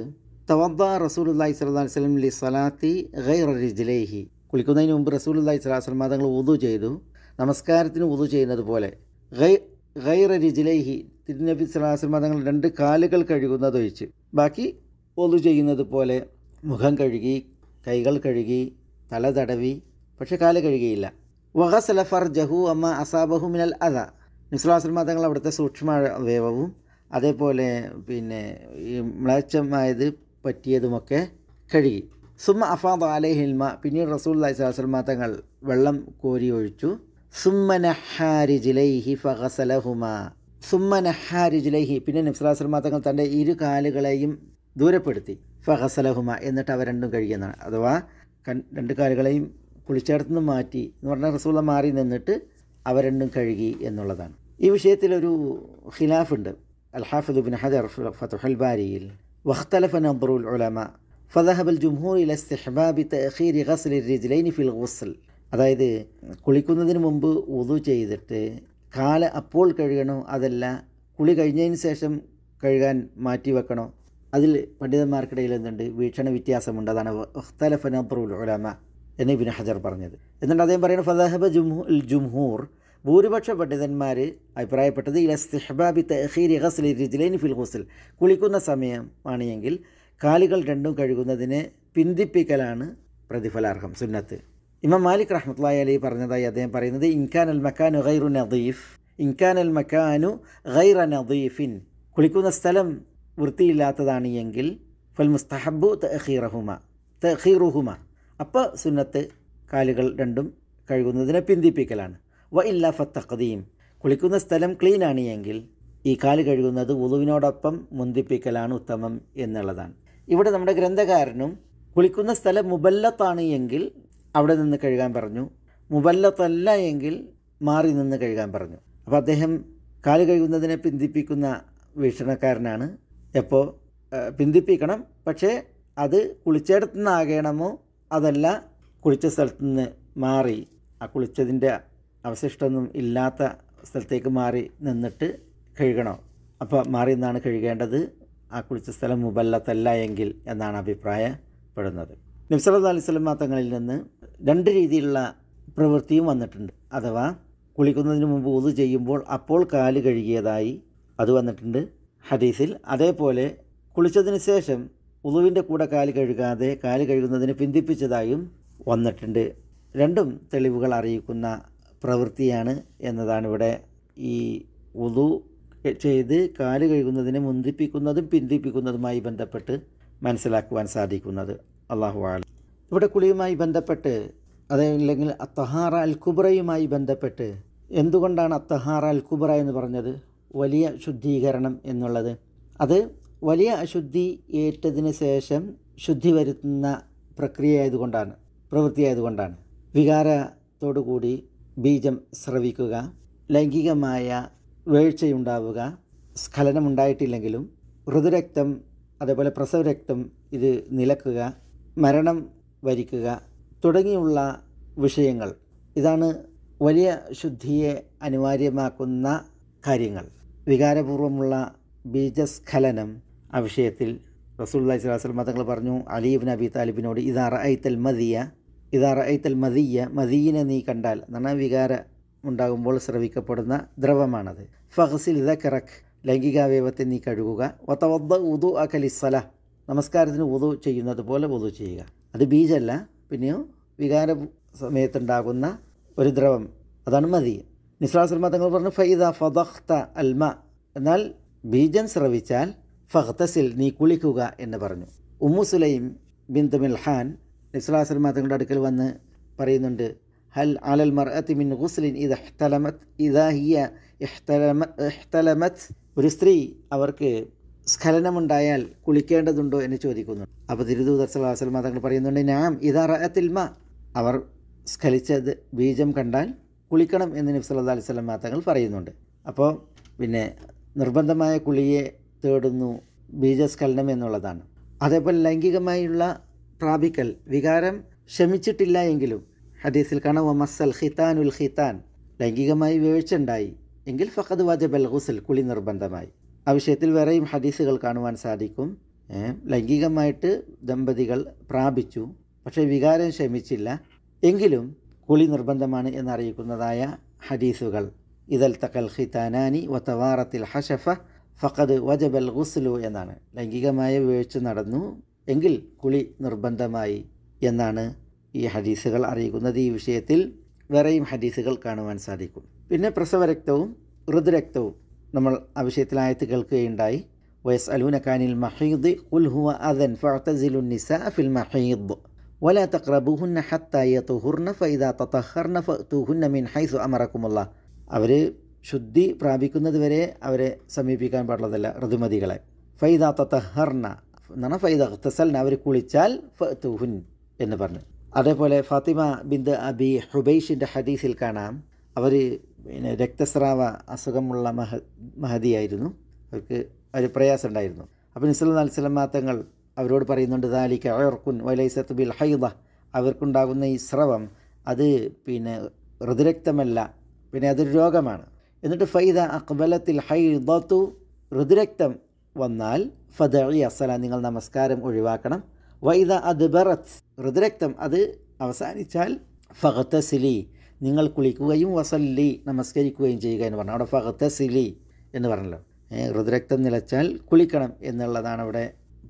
തവദ്ദ റസൂലുല്ലാഹി അലൈഹി വസല്ലം ലി സലാത്തി ഗൈർ റിജിലേഹി കുളിക്കുന്നതിന് മുമ്പ് റസൂലുല്ലാഹി സ്വലാസ്ലമ തങ്ങൾ ഉദു ചെയ്തു നമസ്കാരത്തിന് ഉദു ചെയ്യുന്നത് പോലെ ഗൈ ഗൈർ റിജിലേഹി തിരുനബി വസല്ലം തങ്ങൾ രണ്ട് കാലുകൾ കഴുകുന്നതൊഴിച്ച് ബാക്കി ഒതു ചെയ്യുന്നത് പോലെ മുഖം കഴുകി കൈകൾ കഴുകി തല തടവി പക്ഷേ കാല് കഴുകിയില്ല വഹസല ഫർജഹു അമ്മ അസാബഹു മിനൽ അത നിസ്ലാസ്ലമ തങ്ങൾ അവിടുത്തെ സൂക്ഷ്മ അവയവവും അതേപോലെ പിന്നെ ഈ മ്ലേച്ഛമായത് പറ്റിയതുമൊക്കെ കഴുകി സുമ അഫാദ് അലഹിൽമ പിന്നീട് റസൂൽ അലൈസ്ലാസ്ലമ തങ്ങൾ വെള്ളം കോരി ഒഴിച്ചു സുമ്മനഹാരിജിലൈഹി ഫഹസലഹുമ സുമ്മനഹാരിജിലൈഹി പിന്നെ നിസ്ലാസ്ലമ തങ്ങൾ തൻ്റെ ഇരു കാലുകളെയും ദൂരപ്പെടുത്തി ഫഹസലഹുമ എന്നിട്ട് അവ രണ്ടും കഴുകിയെന്നാണ് അഥവാ രണ്ട് കാലുകളെയും നിന്ന് മാറ്റി എന്ന് പറഞ്ഞാൽ റസൂള മാറി നിന്നിട്ട് അവ രണ്ടും കഴുകി എന്നുള്ളതാണ് ഈ വിഷയത്തിലൊരു ഖിലാഫുണ്ട് അൽഹാഫിദ് ബിൻ ഹജർ ഫത്തുഹൽബാരിയിൽ ബാരിയിൽ വഖ്തലഫ നബ്റുൽ ഉലമ ഫദഹബൽ ജുംഹൂർ ഇല ഇസ്തിഹ്ബാബി തഅഖീരി ഗസ്ൽ റിജ്ലൈനി ഫിൽ ഗുസ്ൽ അതായത് കുളിക്കുന്നതിന് മുമ്പ് ഉതു ചെയ്തിട്ട് കാല് അപ്പോൾ കഴുകണോ അതല്ല കുളി കഴിഞ്ഞതിന് ശേഷം കഴുകാൻ മാറ്റി വെക്കണോ അതിൽ പണ്ഡിതന്മാർക്കിടയിൽ എന്തുണ്ട് വീക്ഷണ വ്യത്യാസമുണ്ട് അതാണ് വഖ്തലഫ നബ്റുൽ ഉലമ എന്ന് ഇബിൻ ഹജർ പറഞ്ഞത് എന്നിട്ട് അദ്ദേഹം പറയുന്നത് ഫതഹബ ജുംഹു ജുംഹൂർ ഭൂരിപക്ഷ പണ്ഡിതന്മാർ അഭിപ്രായപ്പെട്ടത് ഇലസ്തിഹബാബി തഹീർ ഹസ്ലി റിജ്ലൈൻ ഫിൽ ഹുസൽ കുളിക്കുന്ന സമയം ആണെങ്കിൽ കാലുകൾ രണ്ടും കഴുകുന്നതിനെ പിന്തിപ്പിക്കലാണ് പ്രതിഫലാർഹം സുന്നത്ത് ഇമാം മാലിക് റഹ്മത്തുല്ലായി അലി പറഞ്ഞതായി അദ്ദേഹം പറയുന്നത് ഇൻഖാൻ അൽ മക്കാനു ഗൈറു നദീഫ് ഇൻഖാൻ അൽ മക്കാനു ഗൈറ നദീഫിൻ കുളിക്കുന്ന സ്ഥലം വൃത്തിയില്ലാത്തതാണ് എങ്കിൽ ഫൽ മുസ്തഹബു തഹീറഹുമ തഹീറുഹുമ അപ്പോൾ സുന്നത്ത് കാലുകൾ രണ്ടും കഴുകുന്നതിനെ പിന്തിപ്പിക്കലാണ് വ ഇല്ല ഫത്തഖദീം കുളിക്കുന്ന സ്ഥലം ക്ലീൻ ആണ് എങ്കിൽ ഈ കാല് കഴുകുന്നത് ഉളുവിനോടൊപ്പം മുന്തിപ്പിക്കലാണ് ഉത്തമം എന്നുള്ളതാണ് ഇവിടെ നമ്മുടെ ഗ്രന്ഥകാരനും കുളിക്കുന്ന സ്ഥലം മുബല്ലത്താണ് എങ്കിൽ അവിടെ നിന്ന് കഴുകാൻ പറഞ്ഞു മുബല്ലത്തല്ല എങ്കിൽ മാറി നിന്ന് കഴുകാൻ പറഞ്ഞു അപ്പോൾ അദ്ദേഹം കാല് കഴുകുന്നതിനെ പിന്തിപ്പിക്കുന്ന വീക്ഷണക്കാരനാണ് എപ്പോൾ പിന്തിപ്പിക്കണം പക്ഷേ അത് കുളിച്ചെടുത്തുനിന്നാകണമോ അതല്ല കുളിച്ച സ്ഥലത്ത് നിന്ന് മാറി ആ കുളിച്ചതിൻ്റെ അവശിഷ്ടമൊന്നും ഇല്ലാത്ത സ്ഥലത്തേക്ക് മാറി നിന്നിട്ട് കഴുകണം അപ്പോൾ മാറി നിന്നാണ് കഴുകേണ്ടത് ആ കുളിച്ച സ്ഥലം മുബല്ലത്തല്ല എങ്കിൽ എന്നാണ് അഭിപ്രായപ്പെടുന്നത് നബ്സല്ലാ അലിസ്ലം തങ്ങളിൽ നിന്ന് രണ്ട് രീതിയിലുള്ള പ്രവൃത്തിയും വന്നിട്ടുണ്ട് അഥവാ കുളിക്കുന്നതിന് മുമ്പ് ഉതു ചെയ്യുമ്പോൾ അപ്പോൾ കാല് കഴുകിയതായി അത് വന്നിട്ടുണ്ട് ഹദീസിൽ അതേപോലെ കുളിച്ചതിന് ശേഷം ഉളുവിൻ്റെ കൂടെ കാല് കഴുകാതെ കാല് കഴുകുന്നതിന് പിന്തിപ്പിച്ചതായും വന്നിട്ടുണ്ട് രണ്ടും തെളിവുകൾ അറിയിക്കുന്ന പ്രവൃത്തിയാണ് എന്നതാണ് ഇവിടെ ഈ ഉളു ചെയ്ത് കാല് കഴുകുന്നതിനെ മുന്തിപ്പിക്കുന്നതും പിന്തിപ്പിക്കുന്നതുമായി ബന്ധപ്പെട്ട് മനസ്സിലാക്കുവാൻ സാധിക്കുന്നത് അള്ളാഹു ആൾ ഇവിടെ കുളിയുമായി ബന്ധപ്പെട്ട് അതല്ലെങ്കിൽ അത്തഹാറ അൽ കുബ്രയുമായി ബന്ധപ്പെട്ട് എന്തുകൊണ്ടാണ് അത്തഹാറ അൽ കുബ്ര എന്ന് പറഞ്ഞത് വലിയ ശുദ്ധീകരണം എന്നുള്ളത് അത് വലിയ അശുദ്ധി ഏറ്റതിന് ശേഷം ശുദ്ധി വരുത്തുന്ന പ്രക്രിയ ആയതുകൊണ്ടാണ് പ്രവൃത്തിയായതുകൊണ്ടാണ് വികാരത്തോടുകൂടി ബീജം സ്രവിക്കുക ലൈംഗികമായ വീഴ്ചയുണ്ടാവുക സ്ഖലനമുണ്ടായിട്ടില്ലെങ്കിലും ഋതുരക്തം അതേപോലെ പ്രസവരക്തം ഇത് നിലക്കുക മരണം വരിക്കുക തുടങ്ങിയുള്ള വിഷയങ്ങൾ ഇതാണ് വലിയ ശുദ്ധിയെ അനിവാര്യമാക്കുന്ന കാര്യങ്ങൾ വികാരപൂർവമുള്ള ബീജസ്ഖലനം ആ വിഷയത്തിൽ റസൂല്ലാഹി സ്വലാസ്ലം തങ്ങൾ പറഞ്ഞു അലീബ് നബി താലിബിനോട് ഇതാറ ഐത്തൽ മദിയ ഇതാറ ഐത്തൽ മദിയ മദീനെ നീ കണ്ടാൽ എന്നാണ് വികാര ഉണ്ടാകുമ്പോൾ ശ്രവിക്കപ്പെടുന്ന ദ്രവമാണത് ഫഹസിൽ ഇത കിറഖ് ലൈംഗികാവയവത്തെ നീ കഴുകുക ഒത്തവദ്ദ ഉദു അകലിസ്സല നമസ്കാരത്തിന് ഉദു ചെയ്യുന്നത് പോലെ ഉദു ചെയ്യുക അത് ബീജല്ല പിന്നെയോ വികാര സമയത്തുണ്ടാകുന്ന ഒരു ദ്രവം അതാണ് മതി നിസ്ലാസ്ലമ തങ്ങൾ പറഞ്ഞു ഫൈദ ഫദഖ്ത അൽമ എന്നാൽ ബീജം സ്രവിച്ചാൽ ഫഹ്തസിൽ നീ കുളിക്കുക എന്ന് പറഞ്ഞു ഉമ്മു സുലൈം ബിന്ദു മിൽഹാൻ നിസ്ലാസൽമ തങ്ങളുടെ അടുക്കൽ വന്ന് പറയുന്നുണ്ട് ഹൽ അലൽ മർഅത്തി മിൻ ഗുസ്ലിൻ ഇത് ഹ്തലമത് ഹിയ ഇഹ്തലമത് ഒരു സ്ത്രീ അവർക്ക് സ്ഖലനമുണ്ടായാൽ കുളിക്കേണ്ടതുണ്ടോ എന്ന് ചോദിക്കുന്നു അപ്പോൾ തിരുദൂതർ സലാഹുസ്ലമ തങ്ങൾ പറയുന്നുണ്ട് നാം ഇതാ റഅത്തിൽ മ അവർ സ്ഖലിച്ചത് ബീജം കണ്ടാൽ കുളിക്കണം എന്ന് നബ്സ് അല്ലാ അലൈഹി സ്വലം തങ്ങൾ പറയുന്നുണ്ട് അപ്പോൾ പിന്നെ നിർബന്ധമായ കുളിയെ തേടുന്നു ബീജസ്ഖലനം എന്നുള്ളതാണ് അതേപോലെ ലൈംഗികമായുള്ള പ്രാപിക്കൽ വികാരം ശമിച്ചിട്ടില്ല എങ്കിലും ഹദീസിൽ കാണാം ഒമസൽ ഖിത്താൻ ഉൽ ഖിത്താൻ ലൈംഗികമായി ഉണ്ടായി എങ്കിൽ ഫഖദ് വാജബൽ ഹുസൽ കുളി നിർബന്ധമായി ആ വിഷയത്തിൽ വേറെയും ഹദീസുകൾ കാണുവാൻ സാധിക്കും ലൈംഗികമായിട്ട് ദമ്പതികൾ പ്രാപിച്ചു പക്ഷേ വികാരം ശമിച്ചില്ല എങ്കിലും കുളി നിർബന്ധമാണ് എന്നറിയിക്കുന്നതായ ഹദീസുകൾ ഇതൽ തക്കൽ ഖിത്താനാനി വത്തവാറത്തിൽ ഹഷഫ ഫക്കത് വജബൽ ഗുസ്ലു എന്നാണ് ലൈംഗികമായ വീഴ്ച നടന്നു എങ്കിൽ കുളി നിർബന്ധമായി എന്നാണ് ഈ ഹദീസുകൾ അറിയിക്കുന്നത് ഈ വിഷയത്തിൽ വേറെയും ഹദീസുകൾ കാണുവാൻ സാധിക്കും പിന്നെ പ്രസവരക്തവും ഋതുരക്തവും നമ്മൾ ആ വിഷയത്തിലായത്ത് കേൾക്കുകയുണ്ടായി വയസ് അലൂനക്കാനിൽ മഹീദ് ഉൽഹുവ അദൻ ഫഅ്തസിലു നിസാ ഫിൽ മഹീദ് ولا تقربوهن حتى يطهرن فإذا تطهرن فأتوهن من حيث أمركم الله അവർ ശുദ്ധി പ്രാപിക്കുന്നതുവരെ അവരെ സമീപിക്കാൻ പാടുള്ളതല്ല ഋതുമതികളെ ഫൈദ തഹർണ എന്നാണ് ഫൈദ തസൽന അവർ കുളിച്ചാൽ ഫുഹുൻ എന്ന് പറഞ്ഞു അതേപോലെ ഫാത്തിമ ബിന്ദ് അബി ഹുബൈഷിൻ്റെ ഹദീസിൽ കാണാം അവർ പിന്നെ രക്തസ്രാവ അസുഖമുള്ള മഹ മഹതിയായിരുന്നു അവർക്ക് ഒരു പ്രയാസം ഉണ്ടായിരുന്നു അപ്പം നിസ്ലാം അലിസ്ലാം തങ്ങൾ അവരോട് പറയുന്നുണ്ട് ദാലിക്ക് അയർക്കുൻ വലൈസത്ത് ബിൽ ഹൈദ അവർക്കുണ്ടാകുന്ന ഈ സ്രവം അത് പിന്നെ ഋതുരക്തമല്ല പിന്നെ അതൊരു രോഗമാണ് എന്നിട്ട് ഫൈദ അക്ബലത്തിൽ ഹൈദത്തു രുദ്രക്തം വന്നാൽ ഫദഇ അസല നിങ്ങൾ നമസ്കാരം ഒഴിവാക്കണം വൈദ ബറത്ത് രുദ്രക്തം അത് അവസാനിച്ചാൽ ഫഹത്തസിലി നിങ്ങൾ കുളിക്കുകയും വസല്ലി നമസ്കരിക്കുകയും ചെയ്യുക എന്ന് പറഞ്ഞു അവിടെ ഫഹത്തസിലി എന്ന് പറഞ്ഞല്ലോ രുദ്രക്തം നിലച്ചാൽ കുളിക്കണം എന്നുള്ളതാണ് അവിടെ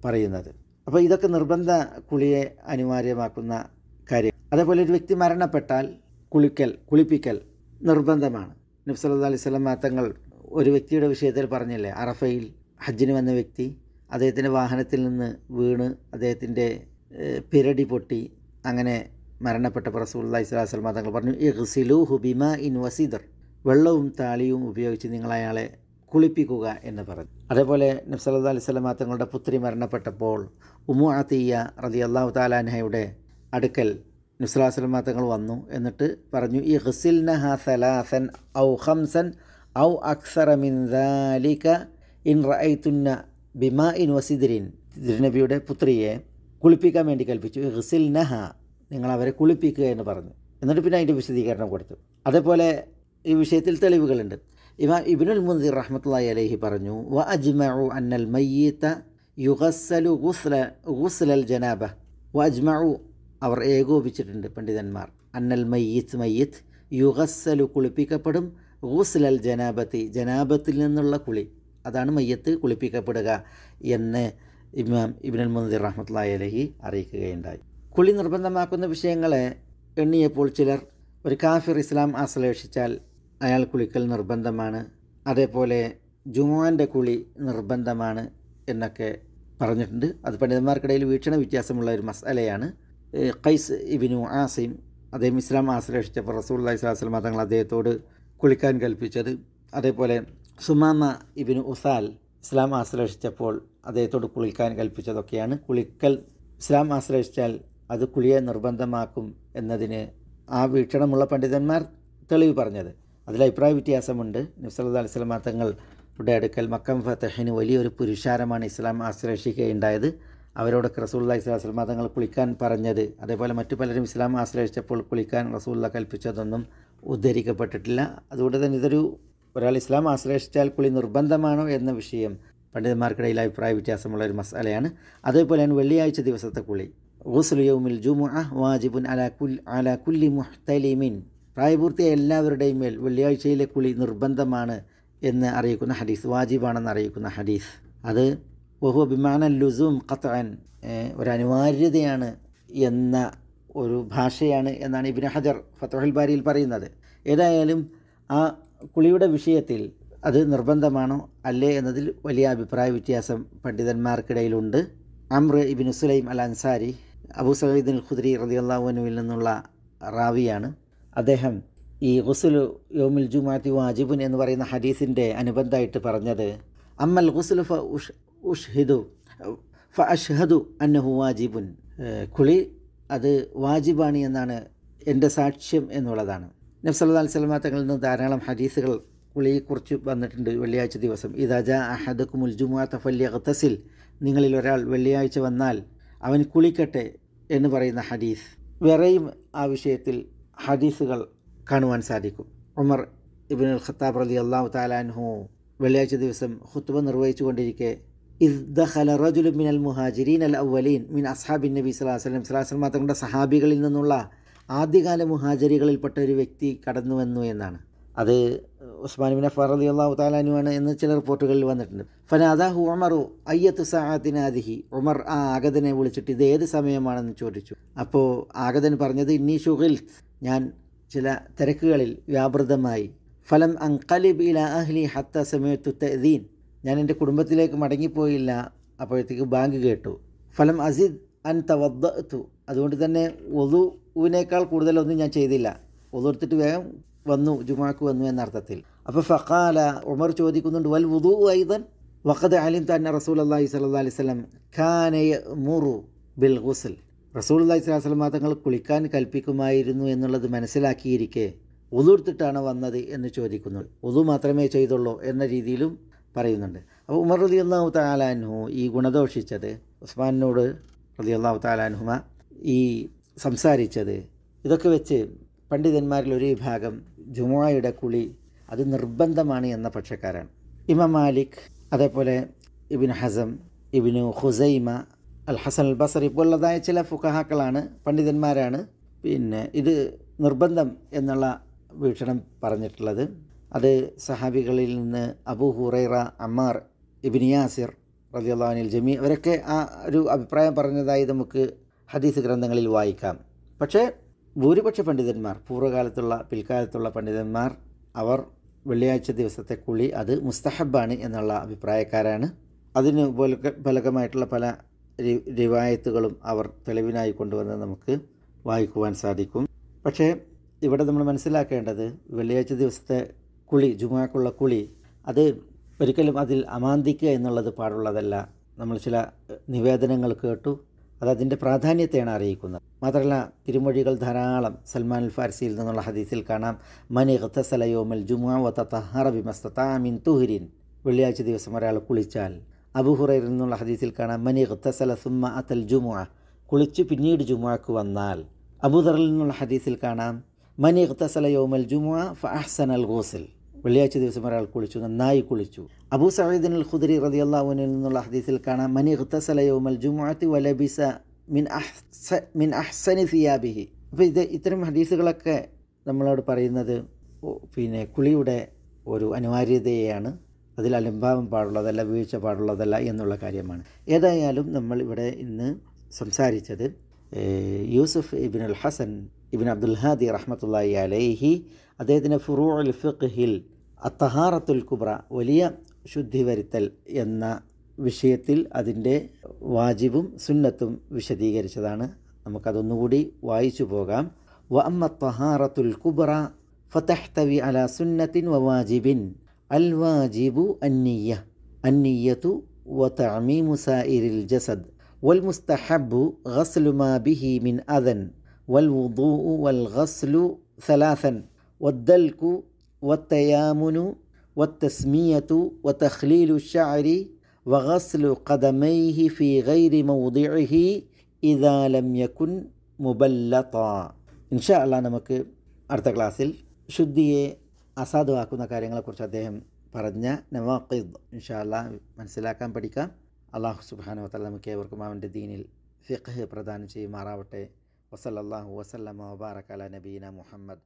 പറയുന്നത് അപ്പോൾ ഇതൊക്കെ നിർബന്ധ കുളിയെ അനിവാര്യമാക്കുന്ന കാര്യം അതേപോലെ ഒരു വ്യക്തി മരണപ്പെട്ടാൽ കുളിക്കൽ കുളിപ്പിക്കൽ നിർബന്ധമാണ് നബ്സല്ലാ അലൈവല്ലം തങ്ങൾ ഒരു വ്യക്തിയുടെ വിഷയത്തിൽ പറഞ്ഞില്ലേ അറഫയിൽ ഹജ്ജിന് വന്ന വ്യക്തി അദ്ദേഹത്തിൻ്റെ വാഹനത്തിൽ നിന്ന് വീണ് അദ്ദേഹത്തിൻ്റെ പിരടി പൊട്ടി അങ്ങനെ മരണപ്പെട്ടപ്പോൾ റസൂല്ലാ ഇസ്ലാസ്ലമ തങ്ങൾ പറഞ്ഞു ഇഹ്സിലു ഹുബിമ ഇൻ വസീദർ വെള്ളവും താളിയും ഉപയോഗിച്ച് നിങ്ങൾ അയാളെ കുളിപ്പിക്കുക എന്ന് പറഞ്ഞു അതേപോലെ നബ്സല്ലാ അലിസ്ലാം തങ്ങളുടെ പുത്രി മരണപ്പെട്ടപ്പോൾ ഉമു അതീയ റതി അള്ളാഹു താലാൻഹയുടെ അടുക്കൽ നുസ്ലാസ്ലമ തങ്ങൾ വന്നു എന്നിട്ട് പറഞ്ഞു ഈ ഹസിൽ നഹ സലാസൻ ഔ ഹംസൻ ഔ അക്സറമിൻദാലിക ഇൻ റൈത്തുന്ന ബിമ ഇൻ വസിദിരിൻ ദിർനബിയുടെ പുത്രിയെ കുളിപ്പിക്കാൻ വേണ്ടി കൽപ്പിച്ചു ഹസിൽ നഹ നിങ്ങൾ അവരെ കുളിപ്പിക്കുക എന്ന് പറഞ്ഞു എന്നിട്ട് പിന്നെ അതിൻ്റെ വിശദീകരണം കൊടുത്തു അതേപോലെ ഈ വിഷയത്തിൽ തെളിവുകളുണ്ട് ഇമാം ഇബിനുൽ മുന്തിർ റഹ്മത്തുള്ളി അലഹി പറഞ്ഞു വ അജ്മഉ അന്നൽ മയ്യീത്ത യുഗസ്സലു ഗുസ്ല ഗുസ്ലൽ ജനാബ വ അജ്മഉ അവർ ഏകോപിച്ചിട്ടുണ്ട് പണ്ഡിതന്മാർ അന്നൽ മയ്യത്ത് മയ്യത്ത് യുഗസ്സലു കുളിപ്പിക്കപ്പെടും ഗുസ്ലൽ ജനാബത്തി ജനാബത്തിൽ നിന്നുള്ള കുളി അതാണ് മയ്യത്ത് കുളിപ്പിക്കപ്പെടുക എന്ന് ഇമാം ഇബിനുൽ മുനദിർ റഹ്മത്തുള്ളാഹി അലഹി അറിയിക്കുകയുണ്ടായി കുളി നിർബന്ധമാക്കുന്ന വിഷയങ്ങളെ എണ്ണിയപ്പോൾ ചിലർ ഒരു കാഫിർ ഇസ്ലാം ആശ്ലേഷിച്ചാൽ അയാൾ കുളിക്കൽ നിർബന്ധമാണ് അതേപോലെ ജുമാൻ്റെ കുളി നിർബന്ധമാണ് എന്നൊക്കെ പറഞ്ഞിട്ടുണ്ട് അത് പണ്ഡിതന്മാർക്കിടയിൽ വീക്ഷണ വ്യത്യാസമുള്ള ഒരു മസാലയാണ് ഖൈസ് ഇബിനു ആസിം അദ്ദേഹം ഇസ്ലാം ആശ്രയിച്ചപ്പോൾ ആശ്ലേഷിച്ചപ്പോൾ റസൂള്ളി സ്വലാസ്ലം തങ്ങൾ അദ്ദേഹത്തോട് കുളിക്കാൻ കൽപ്പിച്ചത് അതേപോലെ സുമാമ ഇബിനു ഉസാൽ ഇസ്ലാം ആശ്രയിച്ചപ്പോൾ അദ്ദേഹത്തോട് കുളിക്കാൻ കൽപ്പിച്ചതൊക്കെയാണ് കുളിക്കൽ ഇസ്ലാം ആശ്രയിച്ചാൽ അത് കുളിയെ നിർബന്ധമാക്കും എന്നതിന് ആ വീക്ഷണമുള്ള പണ്ഡിതന്മാർ തെളിവ് പറഞ്ഞത് അതിൽ അഭിപ്രായ വ്യത്യാസമുണ്ട് അലൈഹി അലിസ്ലാം തങ്ങളുടെ അടുക്കൽ മക്കം ഫത്തഹിന് വലിയൊരു പുരുഷാരമാണ് ഇസ്ലാം ആശ്രയിക്കുകയുണ്ടായത് അവരോടൊക്കെ റസൂല്ലാ ഇസ്ലാസ്ലം തങ്ങൾ കുളിക്കാൻ പറഞ്ഞത് അതേപോലെ മറ്റു പലരും ഇസ്ലാം ആശ്രയിച്ചപ്പോൾ കുളിക്കാൻ റസൂല്ല കൽപ്പിച്ചതൊന്നും ഉദ്ധരിക്കപ്പെട്ടിട്ടില്ല അതുകൊണ്ട് തന്നെ ഇതൊരു ഒരാൾ ഇസ്ലാം ആശ്രയിച്ചാൽ കുളി നിർബന്ധമാണോ എന്ന വിഷയം പണ്ഡിതന്മാർക്കിടയിൽ അഭിപ്രായ വ്യത്യാസമുള്ള ഒരു മസാലയാണ് അതേപോലെയാണ് വെള്ളിയാഴ്ച ദിവസത്തെ കുളി ഊസുലിയൗമിൽ ജുമുഅ വാജിബുൻ അലാ കുൽ അലാ കുല്ലി മുഹ്തലിമിൻ പ്രായപൂർത്തിയായ എല്ലാവരുടെയും മേൽ വെള്ളിയാഴ്ചയിലെ കുളി നിർബന്ധമാണ് എന്ന് അറിയിക്കുന്ന ഹദീസ് വാജിബാണെന്ന് അറിയിക്കുന്ന ഹദീസ് അത് ബഹു അഭിമാന ലുസും ഖത്തൻ ഒരു അനിവാര്യതയാണ് എന്ന ഒരു ഭാഷയാണ് എന്നാണ് ഇബിൻ ഹജർ ഫത്തോഹിൽ ബാരിയിൽ പറയുന്നത് ഏതായാലും ആ കുളിയുടെ വിഷയത്തിൽ അത് നിർബന്ധമാണോ അല്ലേ എന്നതിൽ വലിയ അഭിപ്രായ വ്യത്യാസം പണ്ഡിതന്മാർക്കിടയിലുണ്ട് അമ്ര ഇബിൻ സുലൈം അൽ അൻസാരി അബു സഹീദിൻ അൽ ഖുദ്രി റതി അള്ളാഹുനുവിൽ നിന്നുള്ള റാവിയാണ് അദ്ദേഹം ഈ ഗുസുലു യോമിൽ ജുമാത്തി വാജിബുൻ എന്ന് പറയുന്ന ഹദീസിൻ്റെ അനുബന്ധമായിട്ട് പറഞ്ഞത് അമ്മൽ ഫ ഉഷ് ഉഷ്ഹിദു ഫ അഷ്ഹദു അന്നഹു വാജിബുൻ കുളി അത് വാജിബാണി എന്നാണ് എൻ്റെ സാക്ഷ്യം എന്നുള്ളതാണ് നബ്സല്ലാ അലൈവല്ലാ തങ്ങളിൽ നിന്ന് ധാരാളം ഹദീസുകൾ കുളിയെക്കുറിച്ച് വന്നിട്ടുണ്ട് വെള്ളിയാഴ്ച ദിവസം ഇതാജ അഹദക്കുമുൽ ജുമാ തഫല്യ ഖത്തസിൽ നിങ്ങളിൽ ഒരാൾ വെള്ളിയാഴ്ച വന്നാൽ അവൻ കുളിക്കട്ടെ എന്ന് പറയുന്ന ഹദീസ് വേറെയും ആ വിഷയത്തിൽ ഹദീസുകൾ കാണുവാൻ സാധിക്കും ഉമർ ഇബിൻ ഖത്താബ് അലി അള്ളാഹു താലാൻഹു വെള്ളിയാഴ്ച ദിവസം ഹുത്തുബ നിർവഹിച്ചുകൊണ്ടിരിക്കെ ഇസ് ദഹല റജുലു മിനൽ മുഹാജിരീൻ അൽ അവലീൻ മിൻ അസ്ഹാബിൻ നബി സ്വലാഹു വസ്ലം സ്വലാഹുസ്ലം മാത്രങ്ങളുടെ സഹാബികളിൽ നിന്നുള്ള ആദ്യകാല മുഹാജരികളിൽപ്പെട്ട ഒരു വ്യക്തി കടന്നു വന്നു എന്നാണ് അത് ഉസ്മാൻ ബിൻ അഫാർ അലി അള്ളാഹു താലാനുവാണ് എന്ന് ചില റിപ്പോർട്ടുകളിൽ വന്നിട്ടുണ്ട് ഫനാദാഹു ഉമറു അയ്യത്തു സഹാദിനാദിഹി ഉമർ ആ ആഗതനെ വിളിച്ചിട്ട് ഇത് ഏത് സമയമാണെന്ന് ചോദിച്ചു അപ്പോൾ ആഗതൻ പറഞ്ഞത് ഇന്നി ഷുഹിൽ ഞാൻ ചില തിരക്കുകളിൽ വ്യാപൃതമായി ഫലം അങ്കലിബ് ഇല അഹ്ലി ഹത്ത സമയത്തു തീൻ ഞാൻ എൻ്റെ കുടുംബത്തിലേക്ക് മടങ്ങിപ്പോയില്ല അപ്പോഴത്തേക്ക് ബാങ്ക് കേട്ടു ഫലം അസിദ് അൻ തവദ്ദു അതുകൊണ്ട് തന്നെ ഒതുവിനേക്കാൾ കൂടുതലൊന്നും ഞാൻ ചെയ്തില്ല ഒതുർത്തിട്ട് വേഗം വന്നു ജുമാക്ക് വന്നു എന്ന അർത്ഥത്തിൽ അപ്പോൾ ഫഖാല ഉമർ ചോദിക്കുന്നുണ്ട് വൽ വുദു ഐതൻ വഖദ് അലിം തന്നെ റസൂൽ അള്ളാഹി സല്ലാ അലൈഹി സ്വലം ഖാനയ മുറു ബിൽ ഗുസൽ റസൂൽ അള്ളാഹി സ്വലാ സ്വലമ മാത്രങ്ങൾ കുളിക്കാൻ കൽപ്പിക്കുമായിരുന്നു എന്നുള്ളത് മനസ്സിലാക്കിയിരിക്കെ ഒതുർത്തിട്ടാണ് വന്നത് എന്ന് ചോദിക്കുന്നു ഒതു മാത്രമേ ചെയ്തുള്ളൂ എന്ന രീതിയിലും പറയുന്നുണ്ട് അപ്പോൾ ഉമർ റതി അള്ളാഹു താലാൻഹു ഈ ഗുണദോഷിച്ചത് ഉസ്മാനോട് റതി അള്ളാഹു താലാൻഹുമ ഈ സംസാരിച്ചത് ഇതൊക്കെ വെച്ച് പണ്ഡിതന്മാരിൽ ഒരു വിഭാഗം ജുമായുടെ കുളി അത് നിർബന്ധമാണ് എന്ന പക്ഷക്കാരാണ് ഇമാം മാലിക് അതേപോലെ Ibn Hazm Ibn Khuzaima al Hasan al Basri പോലുള്ളതായ ചില ഫുഖഹാക്കളാണ് പണ്ഡിതന്മാരാണ് പിന്നെ ഇത് നിർബന്ധം എന്നുള്ള വീക്ഷണം പറഞ്ഞിട്ടുള്ളത് അത് സഹാബികളിൽ നിന്ന് അബു ഹുറൈറ അമ്മാർ ഇബിനിയാസിർ റലിയുള്ളഹാനിൽ ജമി അവരൊക്കെ ആ ഒരു അഭിപ്രായം പറഞ്ഞതായി നമുക്ക് ഹദീസ് ഗ്രന്ഥങ്ങളിൽ വായിക്കാം പക്ഷേ ഭൂരിപക്ഷ പണ്ഡിതന്മാർ പൂർവ്വകാലത്തുള്ള പിൽക്കാലത്തുള്ള പണ്ഡിതന്മാർ അവർ വെള്ളിയാഴ്ച ദിവസത്തെ കുളി അത് മുസ്തഹബാണ് എന്നുള്ള അഭിപ്രായക്കാരാണ് അതിന് ഫലകമായിട്ടുള്ള പല രിവായത്തുകളും അവർ തെളിവിനായി കൊണ്ടുവന്ന് നമുക്ക് വായിക്കുവാൻ സാധിക്കും പക്ഷേ ഇവിടെ നമ്മൾ മനസ്സിലാക്കേണ്ടത് വെള്ളിയാഴ്ച ദിവസത്തെ കുളി ജുമാക്കുള്ള കുളി അത് ഒരിക്കലും അതിൽ അമാന്തിക്കുക എന്നുള്ളത് പാടുള്ളതല്ല നമ്മൾ ചില നിവേദനങ്ങൾ കേട്ടു അത് അതിൻ്റെ പ്രാധാന്യത്തെയാണ് അറിയിക്കുന്നത് മാത്രമല്ല തിരുമൊഴികൾ ധാരാളം സൽമാൻ അൽ ഫാർസിയിൽ നിന്നുള്ള ഹദീസിൽ കാണാം മനി ഖത്തസലയോമൽ ജുമാറബിമസ്തീൻ തുഹിരിൻ വെള്ളിയാഴ്ച ദിവസം ഒരാൾ കുളിച്ചാൽ അബുഹുറയിൽ നിന്നുള്ള ഹദീസിൽ കാണാം മനി ഖത്തസല സുമ അത്തൽ ജുമുഅ കുളിച്ച് പിന്നീട് ജുമുഅക്ക് വന്നാൽ അബുദറിൽ നിന്നുള്ള ഹദീസിൽ കാണാം മനി ഖത്തസലയോമൽ ജുമുഅ ഫ അഹ്സൻ അൽ ഗോസൽ വെള്ളിയാഴ്ച ദിവസം ഒരാൾ കുളിച്ചു നന്നായി കുളിച്ചു അബൂ സഹീദിൻ അൽ ഖുദരി റതി അള്ളാഹുനിൽ നിന്നുള്ള ഹദീസിൽ കാണാം മനി ഹുത്തസലയോമൽ ജുമുഅത്തി വലബിസ മിൻ അഹ്സ മിൻ അഹ്സനി സിയാബിഹി അപ്പോൾ ഇത് ഇത്തരം ഹദീസുകളൊക്കെ നമ്മളോട് പറയുന്നത് പിന്നെ കുളിയുടെ ഒരു അനിവാര്യതയാണ് അതിൽ അലംഭാവം പാടുള്ളതല്ല വീഴ്ച പാടുള്ളതല്ല എന്നുള്ള കാര്യമാണ് ഏതായാലും നമ്മൾ ഇവിടെ ഇന്ന് സംസാരിച്ചത് യൂസുഫ് ഇബിൻ അൽ ഹസൻ ഇബിൻ അബ്ദുൽ ഹാദി റഹ്മത്തുല്ലായി അലൈഹി അദ്ദേഹത്തിൻ്റെ ഫുറൂൽ ഫിഖ്ഹിൽ അത്തഹാറത്തുൽ കുബ്ര വലിയ ശുദ്ധി വരുത്തൽ എന്ന വിഷയത്തിൽ അതിൻ്റെ വാജിബും സുന്നത്തും വിശദീകരിച്ചതാണ് നമുക്കതൊന്നുകൂടി വായിച്ചു പോകാം വ അമ്മ തഹാറത്തുൽ കുബ്ര ഫതഹ്തവി അല സുന്നത്തിൻ വ വാജിബിൻ അൽ വാജിബു അന്നിയ അന്നിയത്തു വ തമീമു സായിരിൽ ജസദ് والمستحب ബിഹി മിൻ അദൻ വൽ أذن വൽ ഗസ്ലു ثلاثا والدلك വദ്ദൽക്കു വത്തയാമുനു വത്തസ്മിയത്തു വത്തഖ്ലീലു ഷാരി വഗസ്ലു ഖദമൈഹി ഫി ഗൈരി മൗദിഇഹി ഇദാലം യകുൻ മുബല്ലത ഇൻഷാ അള്ളാഹ് നമുക്ക് അടുത്ത ക്ലാസ്സിൽ ശുദ്ധിയെ അസാധുവാക്കുന്ന കാര്യങ്ങളെക്കുറിച്ച് അദ്ദേഹം പറഞ്ഞ നവാഖിദ് ഇൻഷാ അള്ളാഹ് മനസ്സിലാക്കാൻ പഠിക്കാം അള്ളാഹു സുബാന വത്തല നമുക്ക് ഏവർക്കും അവൻ്റെ ദീനിൽ ഫിഖ് പ്രദാനം ചെയ്യുമാറാവട്ടെ വസല്ലാഹു വസല്ലം മുബാറക് അല നബീന മുഹമ്മദ്